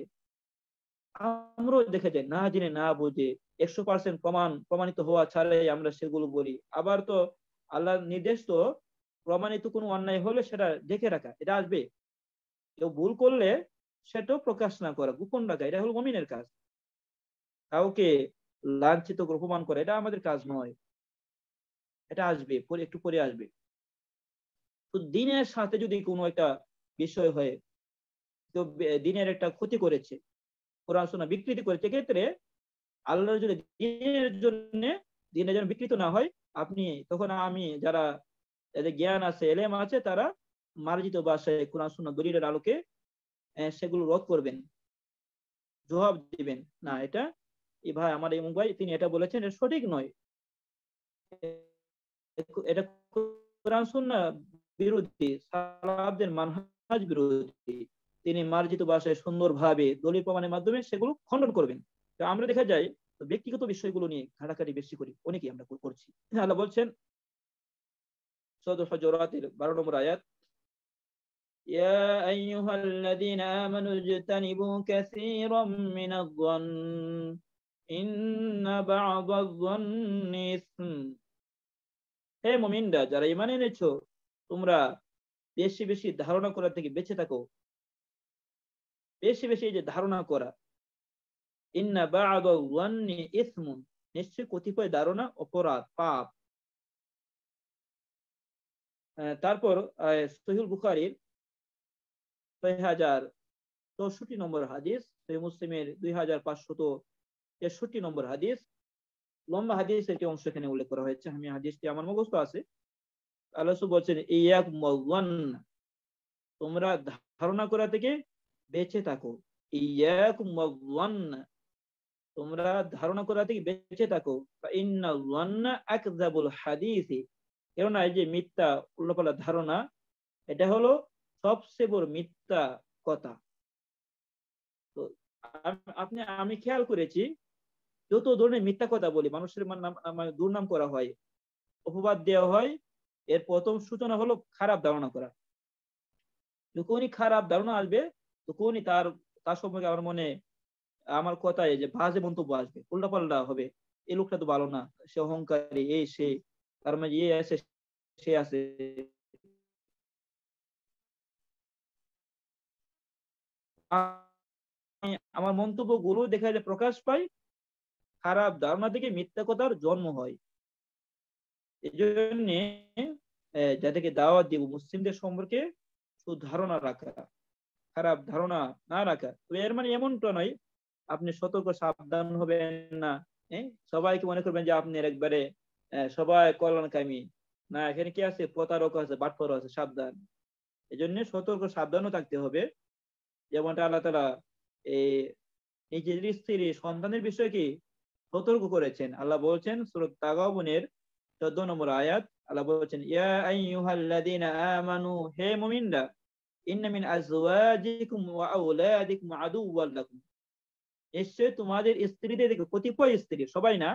আমরাও দেখে যাই না জেনে না বুঝে একশো পার্সেন্ট প্রমাণ প্রমাণিত হওয়া ছাড়াই আমরা সেগুলো বলি আবার তো আল্লাহ নির্দেশ তো প্রমাণিত কোনো অন্যায় হলে সেটা দেখে রাখা এটা আসবে কেউ ভুল করলে সেটাও প্রকাশ না করা গোপন রাখা এটা হলো মমিনের কাজ কাউকে লাঞ্ছিত গ্রহমান করা এটা আমাদের কাজ নয় এটা আসবে পরে একটু পরে আসবে তো দিনের সাথে যদি কোনো একটা বিষয় হয়ে তো দিনের একটা ক্ষতি করেছে পড়াশোনা বিকৃতি করেছে ক্ষেত্রে আল্লাহর যদি দিনের জন্য দিনের জন্য বিকৃত না হয় আপনি তখন আমি যারা এদের জ্ঞান আছে এলেম আছে তারা মার্জিত ভাষায় কোরআন সুন্না দলিলের আলোকে সেগুলো রদ করবেন জবাব দিবেন না এটা এই ভাই আমার এই ভাই তিনি এটা বলেছেন এটা সঠিক নয় এটা কোরআন সুন্না বিরোধী সালাবদের মানহাজ বিরোধী তিনি মার্জিত ভাষায় সুন্দরভাবে দলিল প্রমাণের মাধ্যমে সেগুলো খণ্ডন করবেন আমরা দেখা যায় ব্যক্তিগত বিষয়গুলো নিয়ে ঘাটাঘাটি বেশি করি অনেকেই আমরা করছি আল্লাহ বলছেন সদর হজরাতের বারো নম্বর আয়াত يا أيها الذين آمنوا اجتنبوا كثيرا من الظن إن بعض الظن إثم হে মুমিনরা যারা ইমান এনেছো তোমরা বেশি বেশি ধারণা করা থেকে বেঁচে থাকো বেশি বেশি যে ধারণা করা ইন্না বাদ ইসমুন নিশ্চয় কতিপয় ধারণা অপরাধ পাপ তারপর সহিউল বুখারির ছয় নম্বর হাদিস মুসলিমের দুই হাজার তেষট্টি নম্বর হাদিস লম্বা হাদিস একটি অংশ এখানে উল্লেখ করা হয়েছে আমি হাদিসটি আমার আছে আল্লাহ বলছেন তোমরা ধারণা করা থেকে বেঁচে থাকো ইয়াক মওয়ান তোমরা ধারণা করা থেকে বেঁচে থাকো ইন্না হাদিস কেননা এই যে মিথ্যা উল্লাপালা ধারণা এটা হলো সবচেয়ে বড় মিথ্যা কথা তো আপনি আমি খেয়াল করেছি যত ধরনের মিথ্যা কথা বলি মানুষের মানে দুর্নাম করা হয় অপবাদ দেওয়া হয় এর প্রথম সূচনা হলো খারাপ ধারণা করা যখনই খারাপ ধারণা আসবে তখনই তার তার সম্পর্কে আমার মনে আমার কথায় যে বাজে মন্তব্য আসবে উল্টা পাল্টা হবে এই লোকটা তো ভালো না সে অহংকারী এই সে তার মাঝে এ আছে সে আছে আমার গুলো দেখা যায় প্রকাশ পায় খারাপ ধারণা থেকে মিথ্যা কথার জন্ম হয় এই জন্য যাদেরকে দাওয়াত দিব মুসলিমদের সম্পর্কে সুধারণা রাখা খারাপ ধারণা না রাখা এর মানে এমনটা নয় আপনি সতর্ক সাবধান হবেন না সবাইকে মনে করবেন যে আপনি একবারে সবাই কল্যাণকামী না এখানে কি আছে প্রতারক আছে বাটপর আছে সাবধান এই জন্য সতর্ক সাবধানও থাকতে হবে যেমনটা আল্লাহ তালা এই নিজের স্ত্রী সন্তানের বিষয়ে কি সতর্ক করেছেন আল্লাহ বলছেন সুরত তাগাবনের চোদ্দ নম্বর আয়াত আল্লাহ বলছেন ইয়া হে মুমিনরা নিশ্চয় তোমাদের স্ত্রীদের দেখো কতিপয় স্ত্রী সবাই না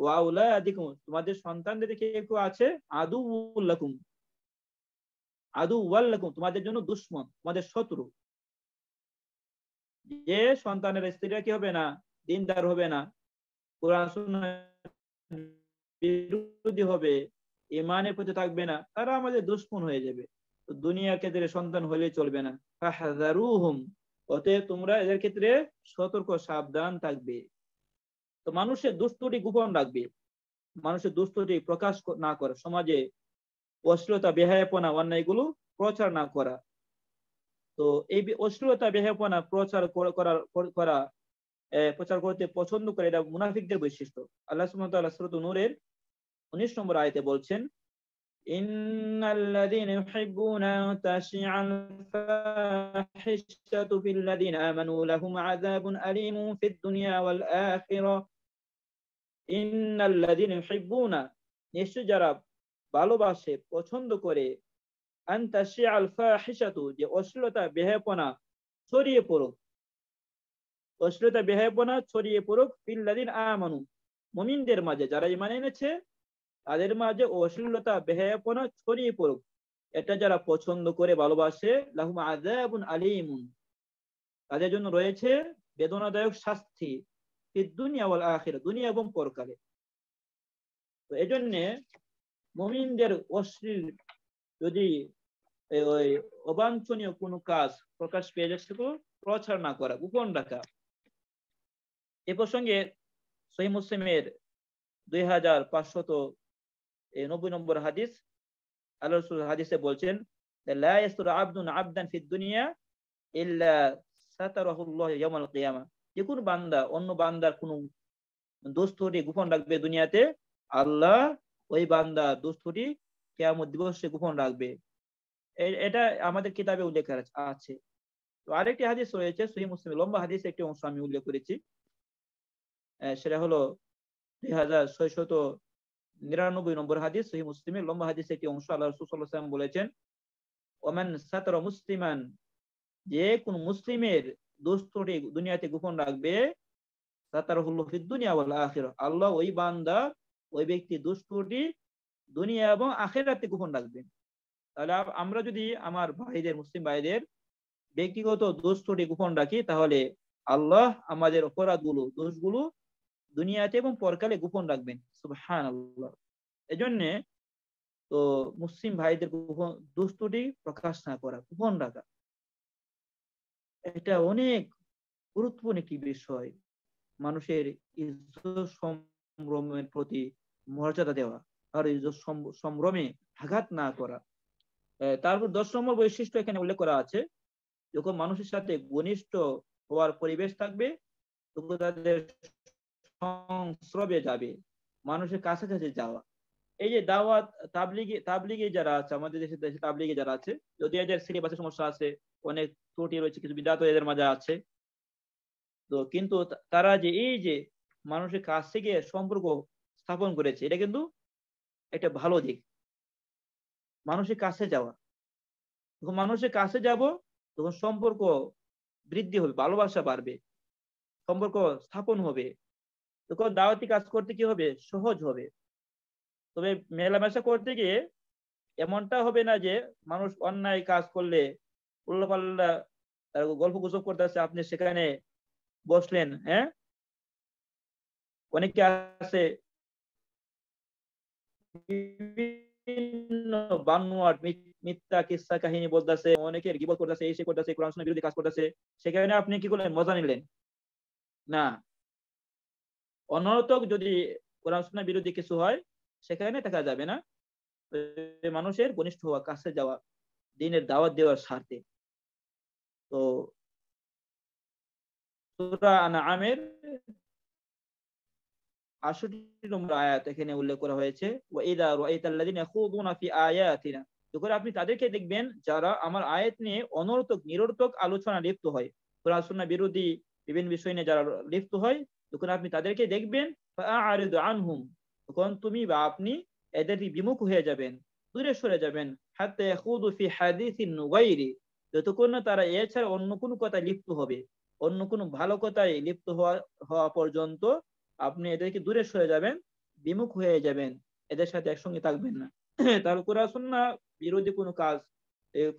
ওয়া আওলাদিকুম তোমাদের সন্তানদের দিকে কেউ আছে আদুওয়াল লাকুম আদুওয়াল লাকুম তোমাদের জন্য দুশমন তোমাদের শত্রু যে সন্তানের স্ত্রীরা কি হবে না দিনদার হবে না কোরআন বিরোধী হবে ইমানের প্রতি থাকবে না তারা আমাদের দুশ্মন হয়ে যাবে দুনিয়ার দুনিয়া ক্ষেত্রে সন্তান হলে চলবে না অতএব তোমরা এদের ক্ষেত্রে সতর্ক সাবধান থাকবে তো মানুষের দুষ্টটি গোপন রাখবে মানুষের দুষ্টটি প্রকাশ না করা সমাজে অশ্লীলতা বেহায়াপনা অন্যায়গুলো প্রচার না করা তো এই অশ্লীলতা বেহেপনা প্রচার করার করা প্রচার করতে পছন্দ করে এটা মুনাফিকদের বৈশিষ্ট্য আল্লাহ সুমতাল্লাহ সুরত নূরের উনিশ নম্বর আয়তে বলছেন إن الذين يحبون أن تشيع الفاحشة في الذين آمنوا لهم عذاب أليم في الدنيا والآخرة الذين يحبون নিশ্চয় যারা ভালোবাসে পছন্দ করে যে অশ্লীলতা বেহেপনা ছড়িয়ে পড়ুক অশ্লীলতা বেহেপনা ছড়িয়ে পড়ুক মমিনদের মাঝে যারা ইমান এনেছে তাদের মাঝে অশ্লীলতা বেহেপনা ছড়িয়ে পড়ুক এটা যারা পছন্দ করে ভালোবাসে আলিমুন তাদের জন্য রয়েছে বেদনাদায়ক শাস্তি দুনিয়া দুনিয়া এবং পরকালে তো মমিনদের অশ্লীল যদি ওই অবাঞ্ছনীয় কোনো কাজ প্রকাশ পেয়ে যায় সেগুলো প্রচার না করা গোপন রাখা এ প্রসঙ্গে সহি মুসলিমের দুই হাজার পাঁচশত নব্বই নম্বর হাদিস আল্লাহ হাদিসে বলছেন আবদান ফিদ দুনিয়া কিয়ামা যে বান্দা অন্য বান্দার কোনো দোস্তটি গোপন রাখবে দুনিয়াতে আল্লাহ ওই বান্দা দোস্তটি কেয়ামত দিবস সে গোপন রাখবে এটা আমাদের কিতাবে উল্লেখ আছে তো আরেকটি হাদিস রয়েছে সহি মুসলিম লম্বা হাদিস একটি অংশ আমি উল্লেখ করেছি সেটা হলো দুই হাজার ছয়শত নিরানব্বই নম্বর হাদিস সহি মুসলিমের লম্বা হাদিস একটি অংশ আল্লাহ রসুল্লাহাম বলেছেন ওমান সাতর মুসলিমান যে কোন মুসলিমের দোস্তটি দুনিয়াতে গোপন রাখবে সাতার হুল্লফিদ দুনিয়া বলা আখির আল্লাহ ওই বান্দা ওই ব্যক্তি দুষ্টটি দুনিয়া এবং আখেরাতে গোপন রাখবেন তাহলে আমরা যদি আমার ভাইদের মুসলিম ভাইদের ব্যক্তিগত দোষটি গোপন রাখি তাহলে আল্লাহ আমাদের অপরাধগুলো দোষগুলো দুনিয়াতে এবং পরকালে গোপন রাখবেন সুবহান আল্লাহ এজন্যে তো মুসলিম ভাইদের গোপন দোষটি প্রকাশ না করা গোপন রাখা এটা অনেক গুরুত্বপূর্ণ একটি বিষয় মানুষের সম্ভ্রমের প্রতি মর্যাদা দেওয়া আর সম্ভ্রমে আঘাত না করা তারপর দশ নম্বর বৈশিষ্ট্য এখানে উল্লেখ করা আছে যখন মানুষের সাথে ঘনিষ্ঠ হওয়ার পরিবেশ থাকবে তখন তাদের সংস্রবে যাবে মানুষের কাছাকাছি যাওয়া এই যে দাওয়াত তাবলিগে তাবলিগে যারা আছে আমাদের দেশে দেশে তাবলিগে যারা আছে যদি এদের সিলেবাসের সমস্যা আছে অনেক ত্রুটি রয়েছে কিছু বিদাত এদের মাঝে আছে তো কিন্তু তারা যে এই যে মানুষের কাছ থেকে সম্পর্ক স্থাপন করেছে এটা কিন্তু এটা ভালো দিক মানুষের কাছে যাওয়া যখন মানুষের কাছে যাব তখন সম্পর্ক বৃদ্ধি হবে ভালোবাসা বাড়বে সম্পর্ক স্থাপন হবে তখন দাওয়াতি কাজ করতে কি হবে সহজ হবে তবে মেলামেশা করতে গিয়ে এমনটা হবে না যে মানুষ অন্যায় কাজ করলে উল্লাপাল্লা গল্প গুজব আছে আপনি সেখানে বসলেন হ্যাঁ অনেকে আছে মিথ্যা কাহিনী বলতেছে অনেকের গিবত করতেছে এই সে করতেছে কোরআন সুন্নাহর কাজ করতেছে সেখানে আপনি কি করলেন মজা নিলেন না অনর্থক যদি কোরআন সুন্নাহর বিরুদ্ধে কিছু হয় সেখানে দেখা যাবে না মানুষের ঘনিষ্ঠ হওয়া কাছে যাওয়া দিনের দাওয়াত দেওয়ার স্বার্থে তো সুরা আনা আমের আটষট্টি নম্বর আয়াত এখানে উল্লেখ করা হয়েছে যখন আপনি তাদেরকে দেখবেন যারা আমার আয়াত নিয়ে অনর্থক নিরর্থক আলোচনা লিপ্ত হয় কোরআসুন্না বিরোধী বিভিন্ন বিষয় নিয়ে যারা লিপ্ত হয় তখন আপনি তাদেরকে দেখবেন আনহুম তখন তুমি বা আপনি এদের বিমুখ হয়ে যাবেন দূরে সরে যাবেন হাতে হাদিসিন নুগাইরি যতক্ষণ না তারা এছাড়া অন্য কোনো কথায় লিপ্ত হবে অন্য কোনো ভালো কথায় লিপ্ত হওয়া হওয়া পর্যন্ত আপনি এদেরকে দূরে সরে যাবেন বিমুখ হয়ে যাবেন এদের সাথে একসঙ্গে থাকবেন না তার কোরআন সুন্না বিরোধী কোনো কাজ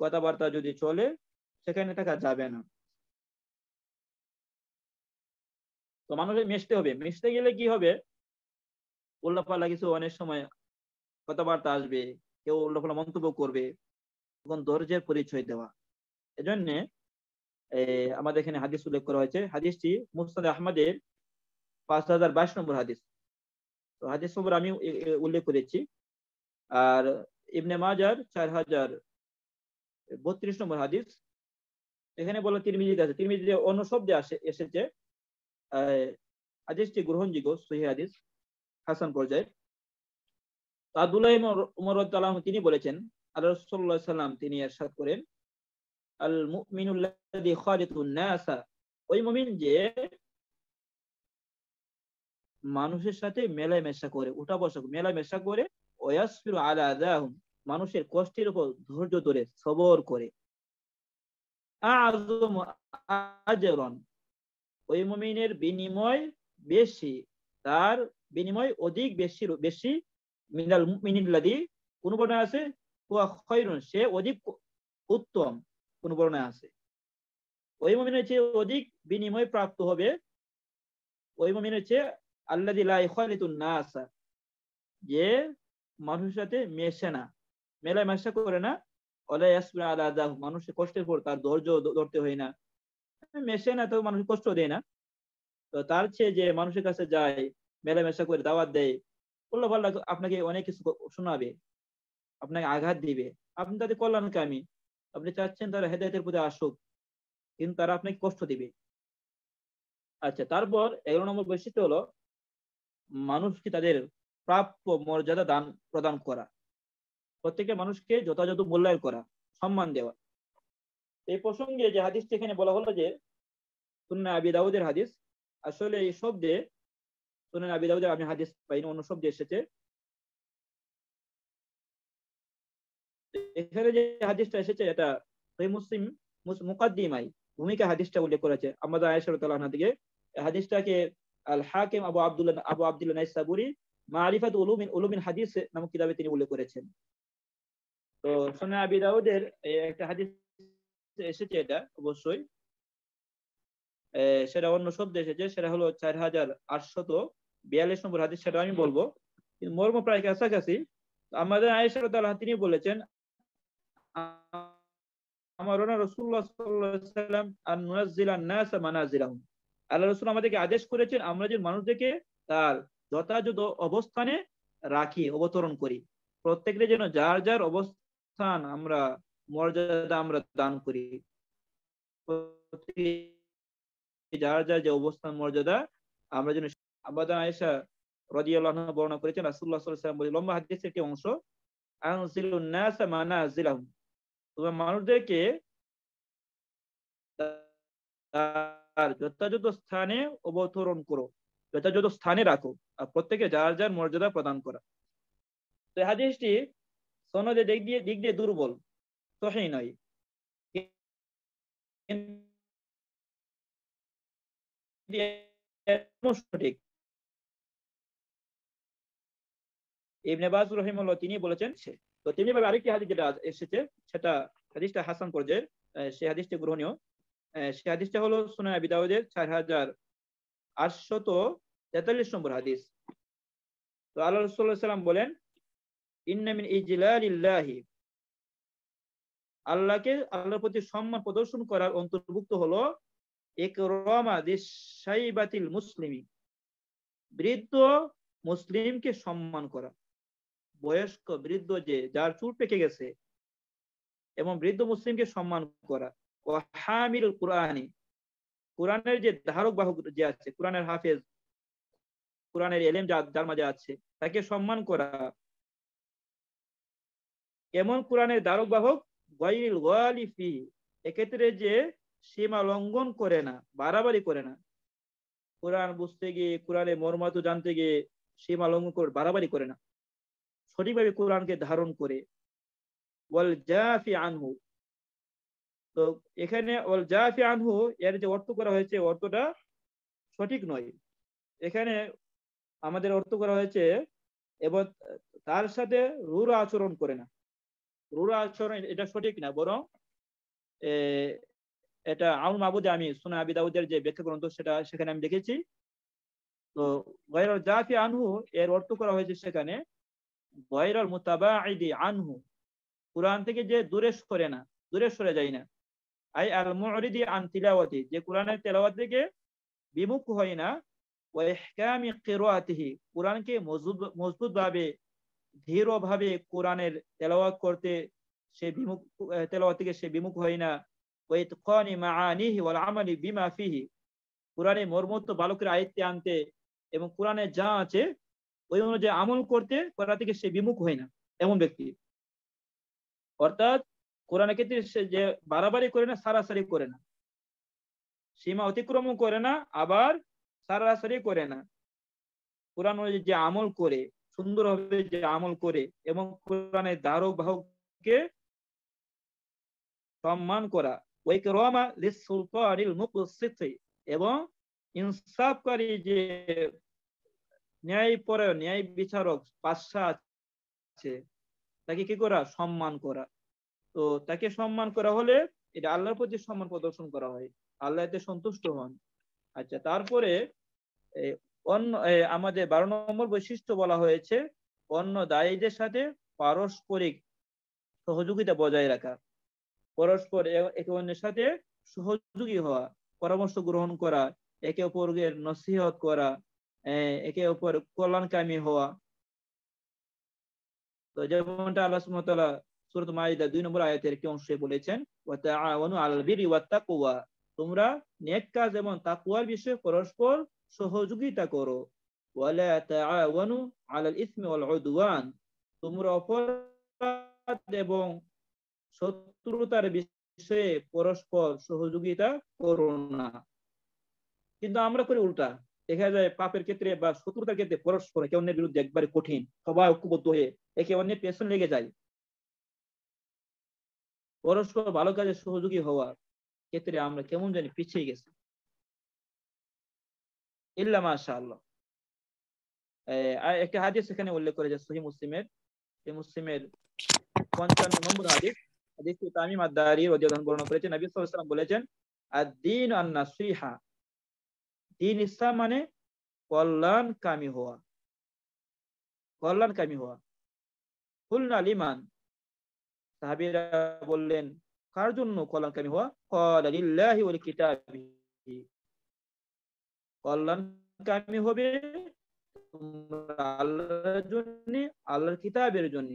কথাবার্তা যদি চলে সেখানে থাকা যাবে না তো মানুষের মিশতে হবে মিশতে গেলে কি হবে উল্লাপাল্লা কিছু অনেক সময় কথাবার্তা আসবে কেউ উল্লাপাল্লা মন্তব্য করবে তখন ধৈর্যের পরিচয় দেওয়া এজন্যে আমাদের এখানে হাদিস উল্লেখ করা হয়েছে হাদিসটি মুস্তাদ আহমদের পাঁচ হাজার বাইশ নম্বর হাদিস তো হাদিস নম্বর আমি উল্লেখ করেছি আর ইবনে মাজার চার হাজার বত্রিশ নম্বর হাদিস এখানে তিরমিজিতে আছে তিরমিজিতে অন্য শব্দে আসে এসেছে হাদিসটি গ্রহণযোগ্য সহি হাদিস হাসান পর্যায়ে আবদুল্লাহ উমর তালাহ তিনি বলেছেন আল্লাহ সাল্লাম তিনি এরশাদ করেন আল মুমিনুল্লাহ খালিদুন নাসা ওই মমিন যে মানুষের সাথে মেলামেশা করে উঠা বসা মেলামেশা করে ওয়াসফির আলা আদাহুম মানুষের কষ্টের উপর ধৈর্য ধরে সবর করে আজম আজরন ওই মুমিনের বিনিময় বেশি তার বিনিময় অধিক বেশি বেশি মিনাল মিনিল্লাদি কোন বর্ণনা আছে খয়রুন সে অধিক উত্তম কোন বর্ণনা আছে ওই মুমিনের চেয়ে অধিক বিনিময় প্রাপ্ত হবে ওই মুমিনের চেয়ে আল্লাহ যে মানুষের সাথে মেশে না মেলায় মেশা করে না আলাদা মানুষের কষ্টের পর তার ধৈর্য ধরতে হয় না মেশে না তো মানুষ কষ্ট দেয় না তো তার চেয়ে যে মানুষের কাছে যায় মেলামেশা করে দাওয়াত দেয় বললো বললো আপনাকে অনেক কিছু শোনাবে আপনাকে আঘাত দিবে আপনি তাদের কল্যাণকামী আপনি চাচ্ছেন তারা হেদায়তের প্রতি আসুক কিন্তু তারা আপনাকে কষ্ট দিবে আচ্ছা তারপর এগারো নম্বর বৈশিষ্ট্য হলো মানুষকে তাদের প্রাপ্য মর্যাদা দান প্রদান করা প্রত্যেকের মানুষকে যথাযথ মূল্যায়ন করা সম্মান দেওয়া এই প্রসঙ্গে যে হাদিস এখানে বলা হলো যে সুন্না আবি দাউদের হাদিস আসলে এই শব্দে সুন্না আবি দাউদের আমি হাদিস পাইনি অন্য শব্দে এসেছে এখানে যে হাদিসটা এসেছে এটা সেই মুসলিম মুকাদ্দিমাই ভূমিকা হাদিসটা উল্লেখ করেছে আমাদের আয়েশা তাআলা থেকে হাদিসটাকে আল হাকিম আবু আব্দুল্লাহ আবু আব্দুল্লাহ নাইসাবুরি মারিফাত উলুমিন উলুমিন হাদিস নামক কিতাবে তিনি উল্লেখ করেছেন তো সোনা আবি দাউদের একটা হাদিস এসেছে এটা অবশ্যই সেটা অন্য শব্দ এসেছে সেটা হলো চার হাজার আটশত বিয়াল্লিশ নম্বর হাদিস সেটা আমি বলবো কিন্তু মর্ম প্রায় কাছাকাছি আমাদের আয়েশা রাদিয়াল্লাহু তিনি বলেছেন আমার রসুল্লাহ ওয়াসাল্লাম আন আন-নাসা মানাজিলাহুম আল্লাহ রসুল আমাদেরকে আদেশ করেছেন আমরা যে মানুষদেরকে তার যথাযথ অবস্থানে রাখি অবতরণ করি প্রত্যেকের যেন যার যার অবস্থান আমরা মর্যাদা আমরা দান করি যার যার যে অবস্থান মর্যাদা আমরা যেন আবাদা আয়েশা রাজিয়াল্লাহ বর্ণনা করেছেন রাসুল্লাহ সাল্লাম বলে লম্বা হাদিসের একটি অংশ মানুষদেরকে আর যথাযথ স্থানে অবতরণ করো যথাযথ স্থানে রাখো আর প্রত্যেকে যার যার মর্যাদা প্রদান করা তো হাদিসটি সনদে দিক দিয়ে দিক দিয়ে দুর্বল সহি নয় সঠিক তিনি বলেছেন সে তো তেমনি ভাবে আরেকটি হাদিস যেটা এসেছে সেটা হাদিসটা হাসান পর্যায়ের সেই হাদিসটি গ্রহণীয় সে হাদিসটা হলো সোনা আবি দাউদের চার হাজার আটশত তেতাল্লিশ নম্বর হাদিস তো আল্লাহ রসুল্লাহ সাল্লাম বলেন ইন্নামিন ইজলালিল্লাহি আল্লাহকে আল্লাহর প্রতি সম্মান প্রদর্শন করার অন্তর্ভুক্ত হলো এক রমা দেশাইবাতিল মুসলিম বৃদ্ধ মুসলিমকে সম্মান করা বয়স্ক বৃদ্ধ যে যার চুল পেকে গেছে এবং বৃদ্ধ মুসলিমকে সম্মান করা ও হামিল কোরআনের যে ধারক বাহক যে আছে কোরআনের হাফেজ কোরআনের এলেম যার মাঝে আছে তাকে সম্মান করা এমন কোরআনের ধারক বাহক এক্ষেত্রে যে সীমা লঙ্ঘন করে না বাড়াবাড়ি করে না কোরআন বুঝতে গিয়ে কোরআনের মর্মাত জানতে গিয়ে সীমা লঙ্ঘন করে বাড়াবাড়ি করে না সঠিকভাবে কোরআনকে ধারণ করে বল জাফি আনহু তো এখানে ওল জাফি আনহু এর যে অর্থ করা হয়েছে অর্থটা সঠিক নয় এখানে আমাদের অর্থ করা হয়েছে এবং তার সাথে রুর আচরণ করে না রুর আচরণ এটা সঠিক না বরং এটা আউন মাবুদে আমি সোনা আবি যে ব্যাখ্যা গ্রন্থ সেটা সেখানে আমি দেখেছি তো গৈরল জাফি আনহু এর অর্থ করা হয়েছে সেখানে গৈরল মুতাবা আনহু কোরআন থেকে যে দূরে সরে না দূরে সরে যায় না আই আল মুরিদি আন তিলাওয়াতি যে কোরআনের তেলাওয়াত থেকে বিমুখ হয় না ওয়া ইহকামি কিরাআতিহি কোরআনকে মজবুত ভাবে ধীরভাবে কোরআনের তেলাওয়াত করতে সে বিমুখ তেলাওয়াত থেকে সে বিমুখ হয় না ওয়া ইতকানি মাআনিহি ওয়াল আমালি বিমা ফিহি কোরআনের মর্মত্ব বালকের আয়ত্তে আনতে এবং কোরআনে যা আছে ওই অনুযায়ী আমল করতে করা থেকে সে বিমুখ হয় না এমন ব্যক্তি অর্থাৎ কোরআনে কিন্তু যে বাড়াবাড়ি করে না সারাসারি করে না সীমা অতিক্রমও করে না আবার সারাসারি করে না কোরআন যে আমল করে সুন্দরভাবে যে আমল করে এবং কোরআনের ধারক বাহককে সম্মান করা এবং ইনসাফকারী যে ন্যায় পরে ন্যায় বিচারক পাশা আছে তাকে কি করা সম্মান করা তো তাকে সম্মান করা হলে এটা আল্লাহর প্রতি সম্মান প্রদর্শন করা হয় আল্লাহ এতে সন্তুষ্ট হন আচ্ছা তারপরে অন্য আমাদের বারো নম্বর বৈশিষ্ট্য বলা হয়েছে অন্য দায়ীদের সাথে পারস্পরিক সহযোগিতা বজায় রাখা পরস্পর একে অন্যের সাথে সহযোগী হওয়া পরামর্শ গ্রহণ করা একে অপরের নসিহত করা একে অপর কল্যাণকামী হওয়া তো যেমনটা আল্লাহ সুরত মাইদা দুই নম্বর আয়াতের অংশে বলেছেন তোমরা নেক কাজ এবং বিষয়ে পরস্পর সহযোগিতা করো তোমরা অপরাধ এবং শত্রুতার বিষয়ে পরস্পর সহযোগিতা করো না কিন্তু আমরা করি উল্টা দেখা যায় পাপের ক্ষেত্রে বা শত্রুতার ক্ষেত্রে পরস্পর একে অন্যের বিরুদ্ধে একবারে কঠিন সবাই ঐক্যবদ্ধ হয়ে একে অন্যের পেছন লেগে যায় পরস্পর ভালো কাজে সহযোগী হওয়ার ক্ষেত্রে আমরা কেমন জানি পিছিয়ে গেছি ইল্লা একটা হাদিস এখানে উল্লেখ করে যে সহি মুসলিমের মুসলিমের পঞ্চান্ন নম্বর হাদিস হাদিসটি তামিম আদারি বর্ণনা করেছেন নবী সাল্লাম বলেছেন আর দিন আন্না নাসিহা দীন ইসলাম মানে কল্যাণকামী হওয়া কল্যাণকামী হওয়া কুলনা লিমান সাহাবিরা বললেন কার জন্য কল্যাণকামী হওয়া কল্লাহি ওয়াল কিতাবি কল্যাণকামী হবে আল্লাহর জন্য আল্লাহর কিতাবের জন্য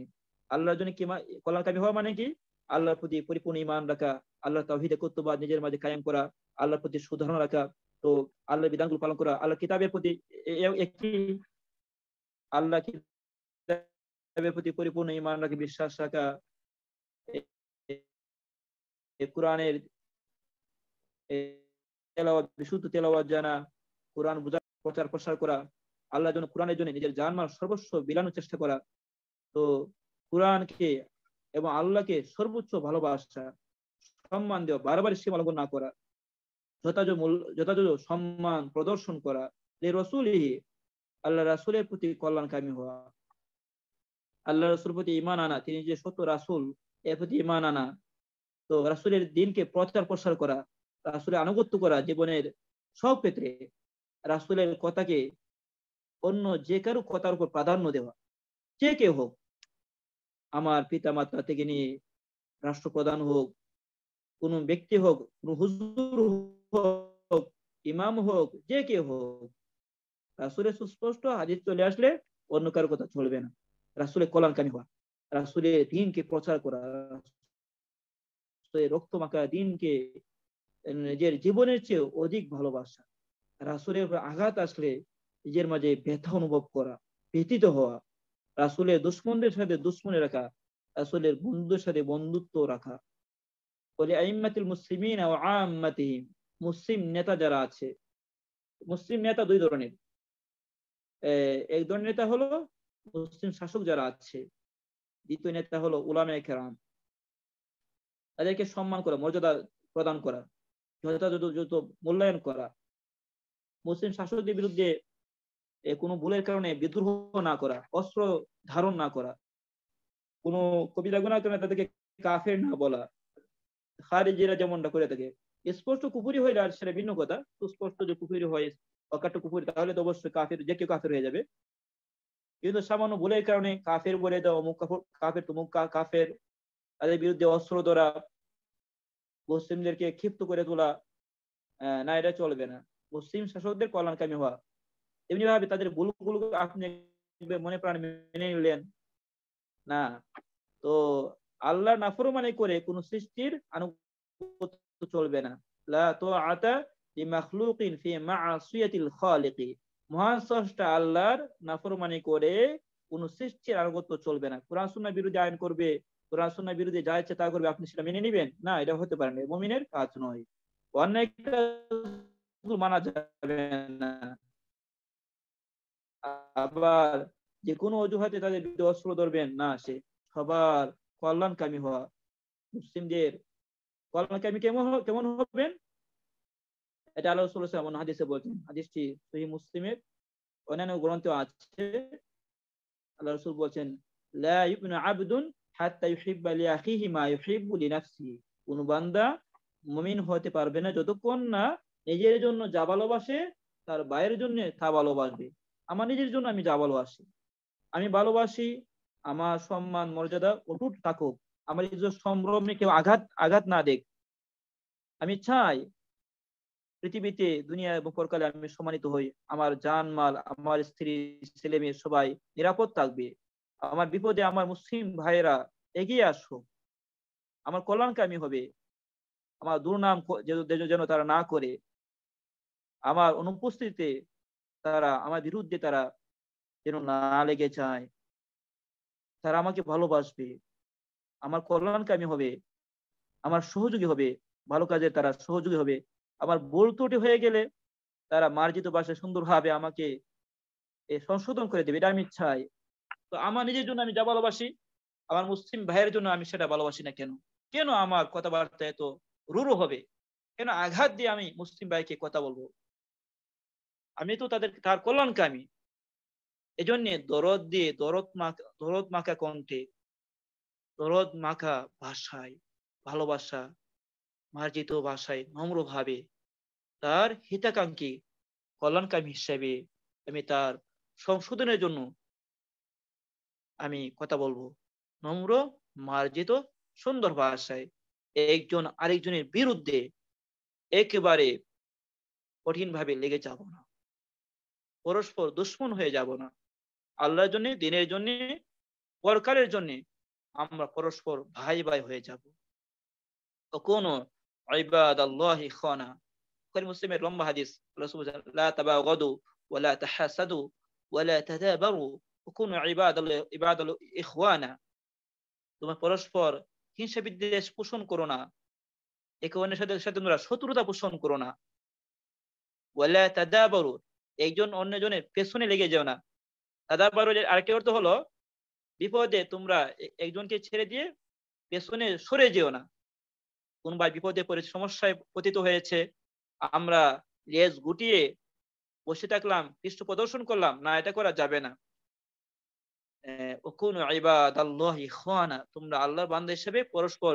আল্লাহর জন্য কি কল্যাণকামী হওয়া মানে কি আল্লাহর প্রতি পরিপূর্ণ ইমান রাখা আল্লাহ কর্তবাদ নিজের মাঝে কায়েম করা আল্লাহর প্রতি সুধারণা রাখা তো আল্লাহর বিধানগুলো পালন করা আল্লাহ কিতাবের প্রতি একটি আল্লাহ কিতাবের প্রতি পরিপূর্ণ ইমান রাখা বিশ্বাস রাখা কোরআনের বিশুদ্ধ তেলাওয়াত জানা কোরআন প্রচার প্রসার করা আল্লাহ জন্য কোরআনের জন্য নিজের জানমাল সর্বস্ব বিলানোর চেষ্টা করা তো কোরআনকে এবং আল্লাহকে সর্বোচ্চ ভালোবাসা সম্মান দেওয়া বারবার সে না করা যথাযথ যথাযথ সম্মান প্রদর্শন করা যে রসুলই আল্লাহ রাসুলের প্রতি কল্যাণকামী হওয়া আল্লাহ রসুল প্রতি ইমান আনা তিনি যে সত্য রাসুল এর প্রতি ইমান আনা তো রাসুলের দিনকে প্রচার প্রসার করা রাসুলের আনুগত্য করা জীবনের সব ক্ষেত্রে রাসুলের কথাকে অন্য যে কারো কথার উপর প্রাধান্য দেওয়া যে কেউ হোক আমার পিতা মাতা থেকে নিয়ে রাষ্ট্রপ্রধান হোক কোনো ব্যক্তি হোক কোনো হুজুর হোক ইমাম হোক যে কেউ হোক রাসুলের সুস্পষ্ট হাজির চলে আসলে অন্য কারো কথা চলবে না রাসুলের কল্যাণকামী হওয়া রাসুলের দিনকে প্রচার করা তো এই রক্তমাখা দিনকে নিজের জীবনের চেয়ে অধিক ভালোবাসা রাসুলের উপর আঘাত আসলে নিজের মাঝে ব্যথা অনুভব করা ব্যথিত হওয়া রাসুলের দুশ্মনদের সাথে দুশ্মনে রাখা রাসুলের বন্ধুদের সাথে বন্ধুত্ব রাখা বলে আইম্মাতিল মুসলিমিন ও আম্মাতিহিম মুসলিম নেতা যারা আছে মুসলিম নেতা দুই ধরনের এক ধরনের নেতা হলো মুসলিম শাসক যারা আছে দ্বিতীয় নেতা হলো উলামে খেরাম তাদেরকে সম্মান করা মর্যাদা প্রদান করা যথাযথ মূল্যায়ন করা মুসলিম শাসকদের বিরুদ্ধে কোনো ভুলের কারণে বিদ্রোহ না করা অস্ত্র ধারণ না করা কোনো কবিরা গুণার কারণে তাদেরকে কাফের না বলা খারিজিরা যেমনটা করে থাকে স্পষ্ট কুপুরি হয়ে যাওয়ার সেটা ভিন্ন কথা সুস্পষ্ট যে কুপুরি হয় অকাট্ট কুপুরি তাহলে তো অবশ্যই কাফের যে কেউ কাফের হয়ে যাবে কিন্তু সামান্য ভুলের কারণে কাফের বলে দেওয়া অমুক কাফের তমুক কাফের তাদের বিরুদ্ধে অস্ত্র ধরা মুসলিমদেরকে ক্ষিপ্ত করে তোলা না এটা চলবে না মুসলিম শাসকদের কল্যাণকামী হওয়া এমনি ভাবে তাদের ভুলগুলো আপনি মনে প্রাণ মেনে নিলেন না তো আল্লাহ নাফর মানে করে কোন সৃষ্টির আনুগত্য চলবে না তো আতা মাখলুকিন ফি মাআসিয়াতিল খালিকি মহান স্রষ্টা আল্লাহর নাফরমানি করে কোন সৃষ্টির আনুগত্য চলবে না কোরআন সুন্নাহ বিরুদ্ধে আইন করবে কোরআন সুন্নার বিরুদ্ধে যা ইচ্ছে তা করবে আপনি সেটা মেনে নেবেন না এটা হতে পারে না মমিনের কাজ নয় অন্যায় মানা যাবে না আবার যে কোনো অজুহাতে তাদের বিরুদ্ধে অস্ত্র ধরবেন না সে সবার কল্যাণকামী হওয়া মুসলিমদের কল্যাণকামী কেমন কেমন হবেন এটা আল্লাহ রসুল হাদিসে বলছেন হাদিসটি সহি মুসলিমের অন্যান্য গ্রন্থ আছে আল্লাহ রসুল বলছেন লা ইবনু আবদুন হাত্তা ইউহিব্বা লি বান্দা মুমিন হতে পারবে না যতক্ষণ না নিজের জন্য যা ভালোবাসে তার বাইরের জন্য তা ভালোবাসবে আমার নিজের জন্য আমি যা ভালোবাসি আমি ভালোবাসি আমার সম্মান মর্যাদা অটুট থাকুক আমার নিজের সম্ভ্রমে কেউ আঘাত আঘাত না দেখ আমি চাই পৃথিবীতে দুনিয়ায় এবং আমি সম্মানিত হই আমার জান মাল আমার স্ত্রী ছেলে মেয়ে সবাই নিরাপদ থাকবে আমার বিপদে আমার মুসলিম ভাইয়েরা এগিয়ে আসো আমার কল্যাণকামী হবে আমার দুর্নাম যেন তারা না করে আমার অনুপস্থিতিতে তারা আমার বিরুদ্ধে তারা যেন না লেগে যায় তারা আমাকে ভালোবাসবে আমার কল্যাণকামী হবে আমার সহযোগী হবে ভালো কাজে তারা সহযোগী হবে আমার বোল ত্রুটি হয়ে গেলে তারা মার্জিত বাসায় সুন্দরভাবে আমাকে সংশোধন করে দেবে এটা আমি চাই তো আমার নিজের জন্য আমি যা ভালোবাসি আমার মুসলিম ভাইয়ের জন্য আমি সেটা ভালোবাসি না কেন কেন আমার কথাবার্তা এত রুরু হবে কেন আঘাত দিয়ে আমি মুসলিম ভাইকে কথা বলবো আমি তো তাদের তার কল্যাণকামী জন্যে দরদ দিয়ে দরদ মাখা দরদ মাখা কণ্ঠে দরদ মাখা ভাষায় ভালোবাসা মার্জিত ভাষায় নম্রভাবে তার হিতাকাঙ্ক্ষী কল্যাণকামী হিসেবে আমি তার সংশোধনের জন্য আমি কথা বলবো নম্র মার্জিত সুন্দর ভাষায় একজন আরেকজনের বিরুদ্ধে একেবারে কঠিনভাবে লেগে যাব না পরস্পর দুশ্মন হয়ে যাব না আল্লাহর জন্য দিনের জন্য পরকালের জন্য আমরা পরস্পর ভাই ভাই হয়ে যাব কোনো ইবাদ আল্লাহি খানা বুখারী মুসলিমের লম্বা হাদিস রাসূল লা তাবাগাদু ওয়া লা তাহাসাদু ওয়া লা তাদাবারু কুকুন ইবাদল ইবাদল ইখওয়ানা তোমরা পরস্পর হিংসা বিদ্বেষ পোষণ করো না একে অন্যের সাথে সাথে তোমরা শত্রুতা পোষণ করো না ওয়ালা তাদাবারু একজন অন্যজনের পেছনে লেগে যাও না তাদাবারু এর আরেকটি অর্থ হলো বিপদে তোমরা একজনকে ছেড়ে দিয়ে পেছনে সরে যেও না কোন বা বিপদে পড়ে সমস্যায় পতিত হয়েছে আমরা লেজ গুটিয়ে বসে থাকলাম পৃষ্ঠ প্রদর্শন করলাম না এটা করা যাবে না তোমরা আল্লাহ বান্দা হিসাবে পরস্পর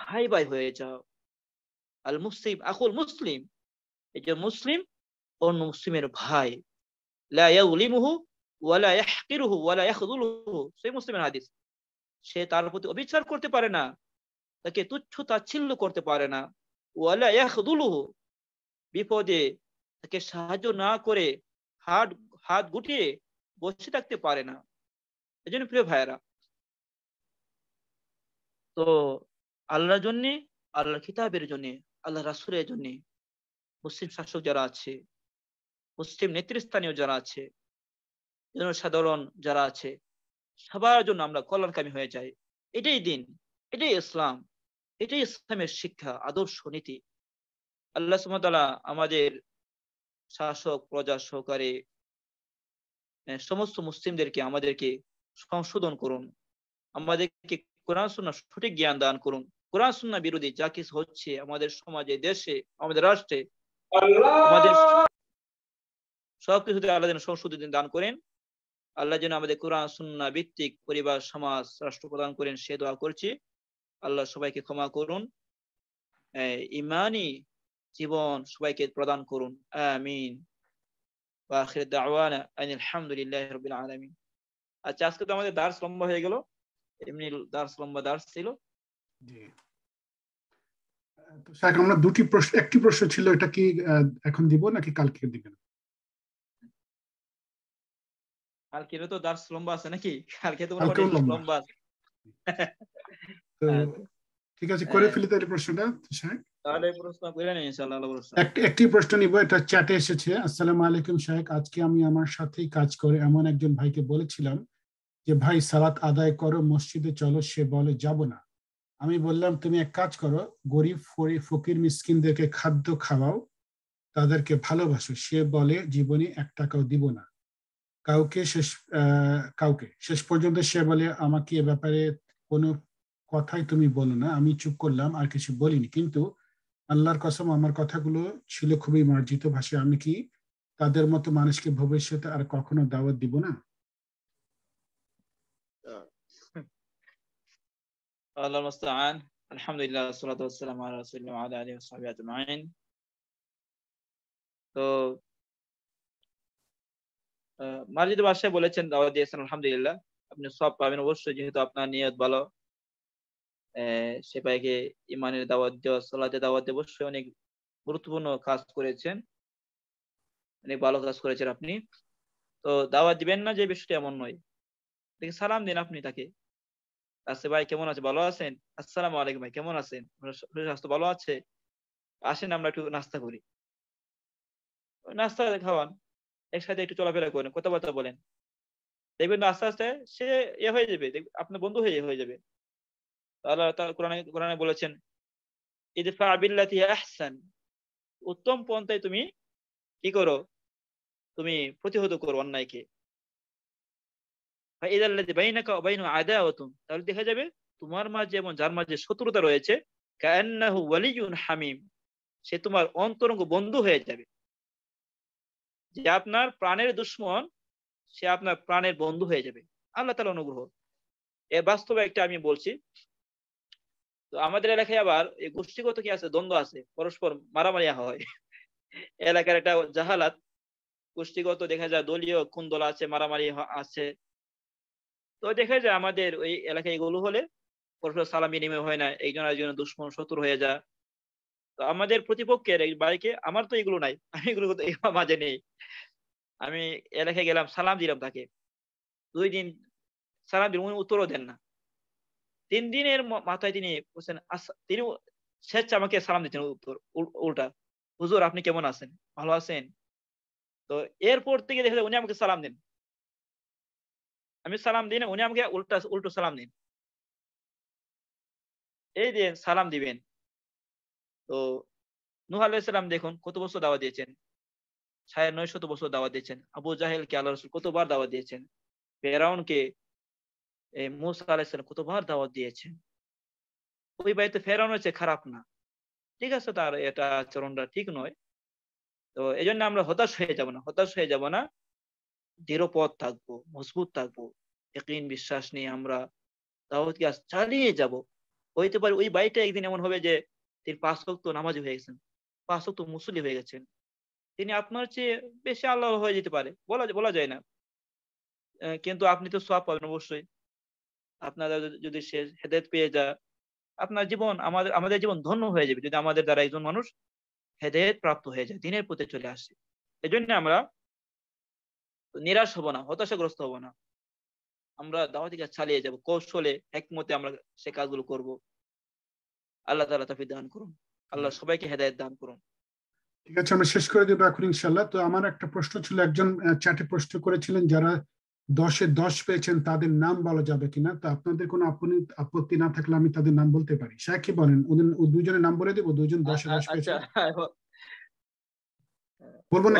ভাই ভাই হয়ে যাও আল মুসলিম আকুল মুসলিম যে মুসলিম অন্য মুসলিমের ভাই হাদিস সে তার প্রতি অবিচার করতে পারে না তাকে তুচ্ছ তাচ্ছিল্য করতে পারে না ওয়ালা বিপদে তাকে সাহায্য না করে হাত হাত গুটিয়ে বসে থাকতে পারে না এই জন্য প্রিয় ভাইয়েরা তো আল্লাহর জন্যে আল্লাহর খিতাবের জন্যে আল্লাহ রাসুরের জন্যে মুসলিম শাসক যারা আছে মুসলিম নেতৃস্থানীয় যারা আছে জনসাধারণ যারা আছে সবার জন্য আমরা কল্যাণকামী হয়ে যাই এটাই দিন এটাই ইসলাম এটাই ইসলামের শিক্ষা আদর্শ নীতি আল্লাহ সুমতলা আমাদের শাসক প্রজা সহকারে সমস্ত মুসলিমদেরকে আমাদেরকে সংশোধন করুন আমাদেরকে কোরআন সুন্না সঠিক জ্ঞান দান করুন কোরআন সুন্না বিরোধী যা কিছু হচ্ছে আমাদের সমাজে দেশে আমাদের রাষ্ট্রে আমাদের সবকিছুতে আল্লাহ যেন সংশোধন দান করেন আল্লাহ যেন আমাদের কোরআন সুন্না ভিত্তিক পরিবার সমাজ রাষ্ট্র প্রদান করেন সে দোয়া করছি আল্লাহ সবাইকে ক্ষমা করুন ইমানি জীবন সবাইকে প্রদান করুন আমিন আলহামদুলিল্লাহ রবিল আলমিন আচ্ছা আজকে তো আমাদের দার্স লম্বা হয়ে গেল এমনি দার্স লম্বা দার্স ছিল স্যার আমরা দুটি প্রশ্ন একটি প্রশ্ন ছিল এটা কি এখন দিব নাকি কালকে দিবেন কালকে তো দার্স লম্বা আছে নাকি কালকে তো লম্বা আছে হ্যাঁ। ঠিক আছে করে হ্যাঁ। ফেলি তাহলে প্রশ্নটা তাহলে একটি প্রশ্ন নিব এটা চ্যাটে এসেছে আসসালাম আলাইকুম শাহেক আজকে আমি আমার সাথেই কাজ করে এমন একজন ভাইকে বলেছিলাম যে ভাই সালাত আদায় করো মসজিদে চলো সে বলে যাব না আমি বললাম তুমি এক কাজ করো গরিব ফকির মিসকিনদেরকে খাদ্য খাওয়াও তাদেরকে ভালোবাসো সে বলে জীবনে এক টাকাও দিব না কাউকে শেষ কাউকে শেষ পর্যন্ত সে বলে আমাকে এ ব্যাপারে কোনো কথাই তুমি বলো না আমি চুপ করলাম আর কিছু বলিনি কিন্তু আল্লাহর কসম আমার কথাগুলো ছিল খুবই মার্জিত ভাষা আমি কি তাদের মতো মানুষকে ভবিষ্যতে আর কখনো দাওয়াত দিব না Uh, তো মার্জিদ বাসায় বলেছেন দিয়েছেন আলহামদুলিল্লাহ আপনি সব পাবেন অবশ্যই যেহেতু আপনার নিয়ত ভালো সেপাইকে ইমানের দাওয়াত দেওয়া সালাতে দাওয়াত অবশ্যই অনেক গুরুত্বপূর্ণ কাজ করেছেন অনেক ভালো কাজ করেছেন আপনি তো দাওয়াত দিবেন না যে বিষয়টা এমন নয় সালাম দিন আপনি তাকে আসছে ভাই কেমন আছে ভালো আছেন আসসালামু আলাইকুম ভাই কেমন আছেন স্বাস্থ্য ভালো আছে আসেন আমরা একটু নাস্তা করি নাস্তা খাওয়ান একসাথে একটু চলাফেরা করেন কথাবার্তা বলেন দেখবেন আস্তে আস্তে সে ইয়ে হয়ে যাবে আপনার বন্ধু হয়ে হয়ে যাবে আল্লাহ কোরআনে কোরআনে বলেছেন ইদফা বিল্লাতি আহসান উত্তম পন্থায় তুমি কি করো তুমি প্রতিহত করো অন্যায়কে তাহলে দেখা যাবে তোমার মাঝে এবং যার মাঝে শত্রুতা রয়েছে হামিম সে তোমার অন্তরঙ্গ বন্ধু হয়ে যাবে যে আপনার প্রাণের দুশ্মন সে আপনার প্রাণের বন্ধু হয়ে যাবে আল্লাহ তালা অনুগ্রহ এ বাস্তবে একটা আমি বলছি তো আমাদের এলাকায় আবার এই গোষ্ঠীগত কি আছে দ্বন্দ্ব আছে পরস্পর মারামারি হয় এলাকার একটা জাহালাত গোষ্ঠীগত দেখা যায় দলীয় কোন দল আছে মারামারি আছে তো দেখা যায় আমাদের ওই এলাকায় এগুলো হলে পরস্পর সালাম বিনিময় হয় না একজন আরেকজন দুশ্মন শত্রু হয়ে যায় তো আমাদের প্রতিপক্ষের বাড়িকে আমার তো এগুলো নাই আমি এগুলো মাঝে নেই আমি এলাকায় গেলাম সালাম দিলাম তাকে দুই দিন সালাম দিন উনি উত্তরও দেন না তিন দিনের মাথায় তিনি বলছেন তিনি স্বেচ্ছা আমাকে সালাম দিচ্ছেন উত্তর উল্টা হুজুর আপনি কেমন আছেন ভালো আছেন তো এরপর থেকে দেখা যায় উনি আমাকে সালাম দেন আমি সালাম দিন উনি আমাকে উল্টা উল্টো সালাম দিন এই দিন সালাম দিবেন তো নুহ আলাইসালাম দেখুন কত বছর দাওয়া দিয়েছেন সাড়ে নয় শত বছর দাওয়া দিয়েছেন আবু কে আল্লাহ রসুল কতবার দাওয়া দিয়েছেন ফেরাউনকে মুসা আলাইসালাম কতবার দাওয়াত দিয়েছেন ওই বাড়িতে ফেরাউন হচ্ছে খারাপ না ঠিক আছে তার এটা চরণটা ঠিক নয় তো এই জন্য আমরা হতাশ হয়ে যাব না হতাশ হয়ে যাব না দৃঢ়পথ থাকবো মজবুত থাকবো একদিন বিশ্বাস নিয়ে আমরা দাওয়াত কাজ চালিয়ে যাব হইতে পারে ওই বাড়িটা একদিন এমন হবে যে তিনি পাঁচ শক্ত নামাজি হয়ে গেছেন পাঁচ শক্ত মুসলি হয়ে গেছেন তিনি আপনার চেয়ে বেশি আল্লাহ হয়ে যেতে পারে বলা বলা যায় না কিন্তু আপনি তো সব পাবেন অবশ্যই আপনারা যদি সে হেদায়ত পেয়ে যা আপনার জীবন আমাদের আমাদের জীবন ধন্য হয়ে যাবে যদি আমাদের দ্বারা একজন মানুষ হেদায়ত প্রাপ্ত হয়ে যায় দিনের পথে চলে আসে এই জন্য আমরা নিরাশ হব না হতাশাগ্রস্ত হব না আমরা দাওয়াতি কাজ চালিয়ে যাব কৌশলে একমতে আমরা সে কাজগুলো করব আল্লাহ তালা তাফি দান করুন আল্লাহ সবাইকে হেদায়ত দান করুন ঠিক আছে আমরা শেষ করে দেবো এখন ইনশাল্লাহ তো আমার একটা প্রশ্ন ছিল একজন চ্যাটে প্রশ্ন করেছিলেন যারা দশে দশ পেয়েছেন তাদের নাম বলা যাবে কিনা তো আপনাদের কোনো আপত্তি না থাকলে আমি তাদের নাম বলতে পারি সাক্ষী বলেন ওদের দুজনের নাম বলে দেবো দুজন দশে দশ আচ্ছা, পেয়েছেন আচ্ছা, আচ্ছা। বলবো না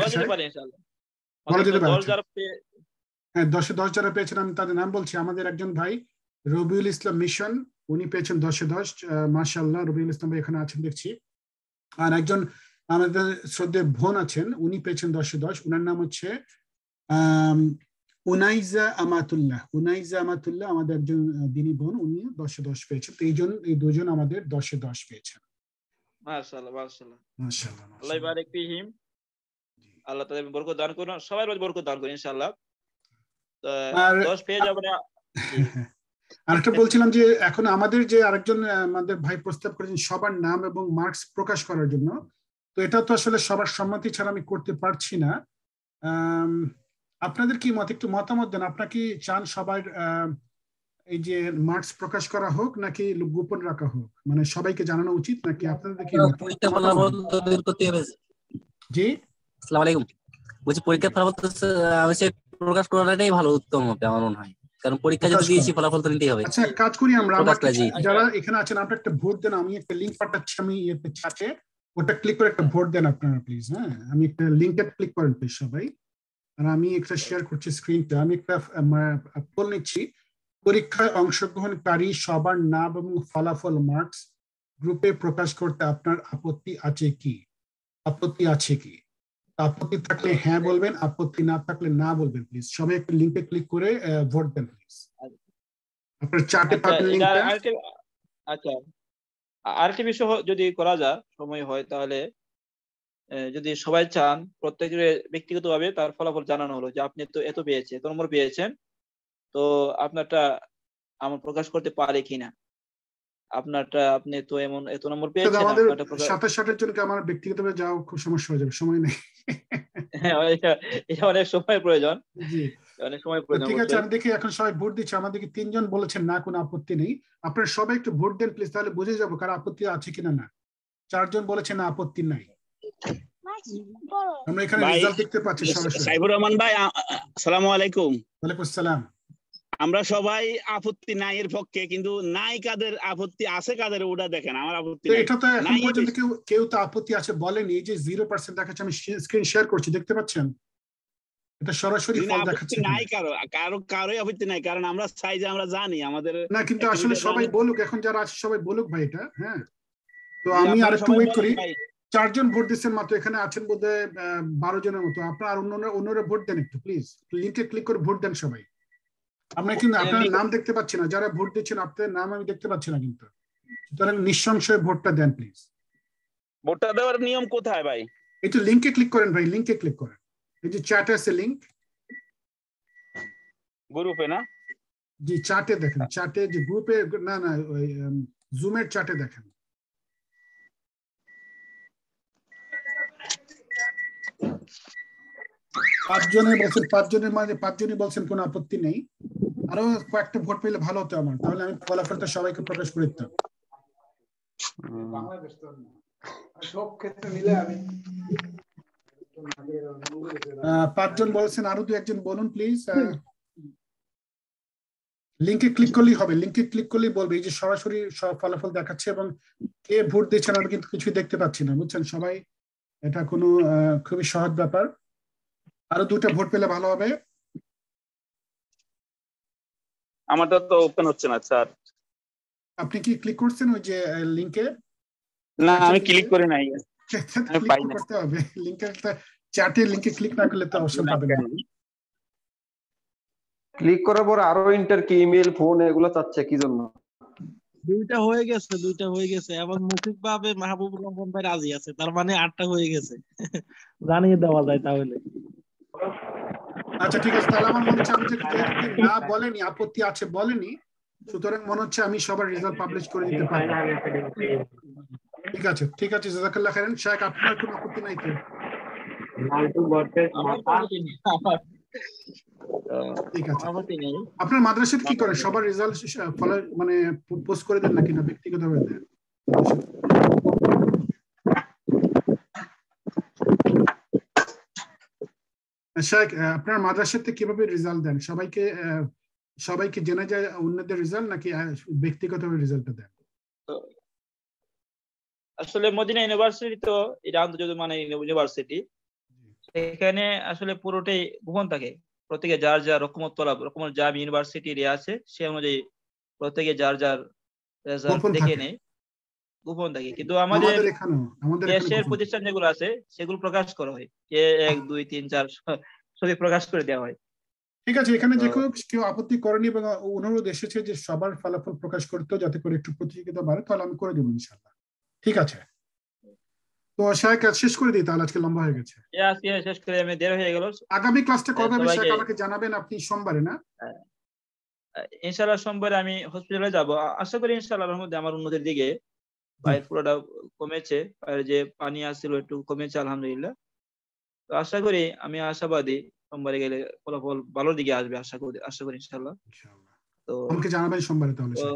হ্যাঁ দশে দশ যারা পেয়েছেন আমি তাদের নাম বলছি আমাদের একজন ভাই রবিউল ইসলাম মিশন উনি পেয়েছেন দশে দশ মাশাল্লাহ রবিউল ইসলাম ভাই এখানে আছেন দেখছি আর একজন আমাদের শ্রদ্ধে ভোন আছেন উনি পেয়েছেন দশে দশ উনার নাম হচ্ছে উনাইজা আমাতুল্লাহ উনাইজা আমাতুল্লাহ আমাদের একজন দিনী বোন উনি দশে দশ পেয়েছেন এই জন্য এই দুজন আমাদের দশে দশ পেয়েছেন মাশাল্লাহ মাশাল্লাহ মাশাল্লাহ আল্লাহ বারেক ফিহিম আল্লাহ তাদের বরকত দান করুন সবাই বরকত দান করুন ইনশাআল্লাহ দশ পেয়ে যাবো আরেকটা বলছিলাম যে এখন আমাদের যে আরেকজন আমাদের ভাই প্রস্তাব করেছেন সবার নাম এবং মার্কস প্রকাশ করার জন্য তো এটা তো আসলে সবার সম্মতি ছাড়া আমি করতে পারছি না আপনাদের কি মত একটু মতামত দেন আপনার কি চান সবার এই যে মার্কস প্রকাশ করা হোক নাকি গোপন রাখা হোক মানে সবাইকে জানানো উচিত নাকি আপনাদের কি জি আসসালামাইকুম বলছি পরীক্ষার ফলাফল তো আমি সে প্রকাশ করাটাই ভালো উত্তম হবে আমার মনে হয় কারণ পরীক্ষা যদি দিয়েছি ফলাফল তো নিতেই হবে আচ্ছা কাজ করি আমরা যারা এখানে আছেন আপনারা একটা ভোট দেন আমি একটা লিংক পাঠাচ্ছি আমি এতে চ্যাটে ওটা ক্লিক করে একটা ভোট দেন আপনারা প্লিজ হ্যাঁ আমি একটা লিংকে ক্লিক করেন প্লিজ সবাই আর আমি একটা শেয়ার করছি স্ক্রিনটা আমি একটা পোল নিচ্ছি পরীক্ষায় অংশগ্রহণকারী সবার নাম এবং ফলাফল মার্কস গ্রুপে প্রকাশ করতে আপনার আপত্তি আছে কি আপত্তি আছে কি আপত্তি থাকলে হ্যাঁ বলবেন আপত্তি না থাকলে না বলবেন প্লিজ সবাই একটা লিংকে ক্লিক করে ভোট দেন প্লিজ আপনার চারটে পাবেন লিংকটা আচ্ছা আরেকটি আচ্ছা, বিষয় যদি করা যায় সময় হয় তাহলে যদি সবাই চান প্রত্যেক ব্যক্তিগতভাবে তার ফলাফল জানানো হলো যে আপনি তো এত পেয়েছে এত নম্বর পেয়েছেন তো আপনারটা আমার প্রকাশ করতে পারে কিনা আপনারটা আপনি তো এমন এত নম্বর পেয়েছেন আমাদের সাথে ষাটের জন্য আমার ব্যক্তিগতভাবে যাও খুব সমস্যা হয়ে যাবে সময় নেই হ্যাঁ এটা অনেক সময় প্রয়োজন অনেক সময় প্রয়োজন ঠিক আছে আমি দেখি এখন সবাই ভোট দিচ্ছে আমাদেরকে তিনজন বলেছেন না কোনো আপত্তি নেই আপনারা সবাই একটু ভোট দেন প্লিজ তাহলে বুঝে যাবো কার আপত্তি আছে কিনা না চারজন বলেছেন না আপত্তি নাই আমরা এখানে রেজাল্ট দেখতে পাচ্ছি সাইবুর রহমান ভাই আসসালামু আলাইকুম ওয়ালাইকুম আসসালাম আমরা সবাই আপত্তি নাই এর পক্ষে কিন্তু নাই কাদের আপত্তি আছে কাদের ওটা দেখেন আমার আপত্তি এটা তো এখন পর্যন্ত কেউ কেউ তো আপত্তি আছে বলেনি এই যে জিরো পার্সেন্ট দেখাচ্ছে আমি স্ক্রিন শেয়ার করছি দেখতে পাচ্ছেন এটা সরাসরি ফল দেখাচ্ছে নাই কারো কারো কারোই আপত্তি নাই কারণ আমরা চাই যে আমরা জানি আমাদের না কিন্তু আসলে সবাই বলুক এখন যারা আছে সবাই বলুক ভাই এটা হ্যাঁ তো আমি আর একটু ওয়েট করি চারজন ভোট দিচ্ছেন মাত্র এখানে আছেন বোধহয় বারো জনের মতো আপনার অন্য অন্যরা ভোট দেন একটু প্লিজ লিঙ্কে ক্লিক করে ভোট দেন সবাই আমরা কিন্তু আপনার নাম দেখতে পাচ্ছি না যারা ভোট দিচ্ছেন আপনাদের নাম আমি দেখতে পাচ্ছি না কিন্তু সুতরাং নিঃসংশয়ে ভোটটা দেন প্লিজ ভোটটা দেওয়ার নিয়ম কোথায় ভাই তো লিংকে ক্লিক করেন ভাই লিংকে ক্লিক করেন এই যে চ্যাট আছে লিংক গ্রুপে না জি চ্যাটে দেখেন চ্যাটে যে গ্রুপে না না জুমের চ্যাটে দেখেন পাঁচজনে বলছেন পাঁচজনের মাঝে পাঁচজনই বলছেন কোনো আপত্তি নেই আরো কয়েকটা ভোট পেলে ভালো হতো আমার তাহলে আমি ফলাফলটা সবাইকে প্রকাশ করে দিতাম পাঁচজন বলছেন আরো দু একজন বলুন প্লিজ লিংকে ক্লিক করলেই হবে লিংকে ক্লিক করলেই বলবে এই যে সরাসরি সব ফলাফল দেখাচ্ছে এবং কে ভোট দিচ্ছেন আমি কিন্তু কিছুই দেখতে পাচ্ছি না বুঝছেন সবাই এটা কোনো খুবই সহজ ব্যাপার আরো দুটো ভোট পেলে ভালো হবে আমারটা তো ওপেন হচ্ছে না স্যার আপনি কি ক্লিক করছেন ওই যে লিংকে না আমি ক্লিক করে নাই ক্লিক করতে হবে লিংকে চ্যাটে লিংকে ক্লিক না করলে তো অপশন পাবেন না ক্লিক করার পর আরো ইন্টার কি ইমেল ফোন এগুলো চাচ্ছে কি জন্য দুইটা হয়ে গেছে দুইটা হয়ে গেছে এবং মুখিক ভাবে মাহবুব রহমান ভাই রাজি আছে তার মানে আটটা হয়ে গেছে জানিয়ে দেওয়া যায় তাহলে আচ্ছা ঠিক আছে তাহলে আমার মনে হচ্ছে আমি না বলেনি আপত্তি আছে বলেনি সুতরাং মনে হচ্ছে আমি সবার রেজাল্ট পাবলিশ করে দিতে পারি ঠিক আছে ঠিক আছে জাজাকাল্লাহ খাইরেন শেখ আপনার কোনো আপত্তি নাই তো ঠিক আছে আপনার মাদ্রাসাতে কি করে সবার রেজাল্ট ফলে মানে পোস্ট করে দেন নাকি না ব্যক্তিগতভাবে দেন আচ্ছা, আপনার মাদ্রাসাতে কিভাবে রেজাল্ট দেন সবাইকে সবাইকে জেনে যায় অন্যদের রেজাল্ট নাকি ব্যক্তিগতভাবে রেজাল্ট দেন আসলে মদিনা ইউনিভার্সিটি তো এটা আন্তর্জাতিক মানে ইউনিভার্সিটি এখানে আসলে পুরোটাই ভুবন থাকে প্রত্যেকে যার যার রকমত তলাব রকমের জাম ইউনিভার্সিটি আছে সে অনুযায়ী প্রত্যেকে যার যার রেজাল্ট দেখে নেয় গোপন থাকে কিন্তু আমাদের দেশের প্রতিষ্ঠান যেগুলো আছে সেগুলো প্রকাশ করা হয় যে এক দুই তিন চার সবই প্রকাশ করে দেওয়া হয় ঠিক আছে এখানে যে কেউ আপত্তি করেনি এবং অনুরোধ এসেছে যে সবার ফলাফল প্রকাশ করতে যাতে করে একটু প্রতিযোগিতা বাড়ে তাহলে আমি করে দেবো ইনশাল্লাহ ঠিক আছে তো কাজ শেষ করে দিই তাহলে আজকে লম্বা হয়ে গেছে শেষ করে আমি দেরি হয়ে গেল আগামী ক্লাসটা কবে হবে শাহেক আমাকে জানাবেন আপনি সোমবারে না ইনশাল্লাহ সোমবারে আমি হসপিটালে যাব আশা করি ইনশাআল্লাহর মধ্যে আমার উন্নতির দিকে পায়ের ফুলাটা কমেছে পায়ের যে পানি আসছিল একটু কমেছে আলহামদুলিল্লাহ তো আশা করি আমি আশাবাদী সোমবারে গেলে ফলাফল ভালো দিকে আসবে আশা করি আশা করি ইনশাল্লাহ তো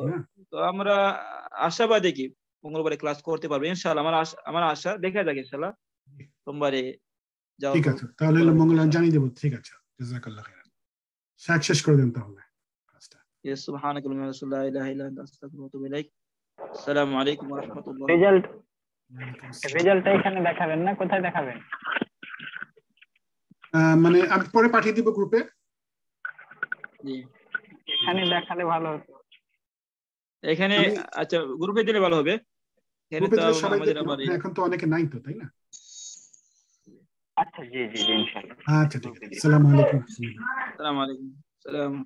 হ্যাঁ? তো আমরা আশাবাদী কি মঙ্গলবারে ক্লাস করতে পারবো ইনশাল্লাহ আমার আমার আশা দেখা যাক ইনশাল্লাহ সোমবারে যাও ঠিক আছে তাহলে মঙ্গলবার জানিয়ে দেবো ঠিক আছে খাইরান শেষ করে দেন তাহলে সুবহানাকাল্লাহু ওয়া লা ইলাহা ইল্লা আনতা আস্তাগফিরুকা ওয়া আতুবু ইলাইক আসসালামু আলাইকুম রাহমাতুল্লাহ রেজাল্ট রেজাল্টটা এখানে দেখাবেন না কোথায় দেখাবেন মানে আমি পরে পাঠিয়ে দিব গ্রুপে এখানে দেখালে ভালো হতো এখানে আচ্ছা গ্রুপে দিলে ভালো হবে এখন তো অনেকে নাই তো তাই না আচ্ছা জি জি ইনশাআল্লাহ আচ্ছা ঠিক আছে আসসালামু আলাইকুম আসসালামু আলাইকুম সালাম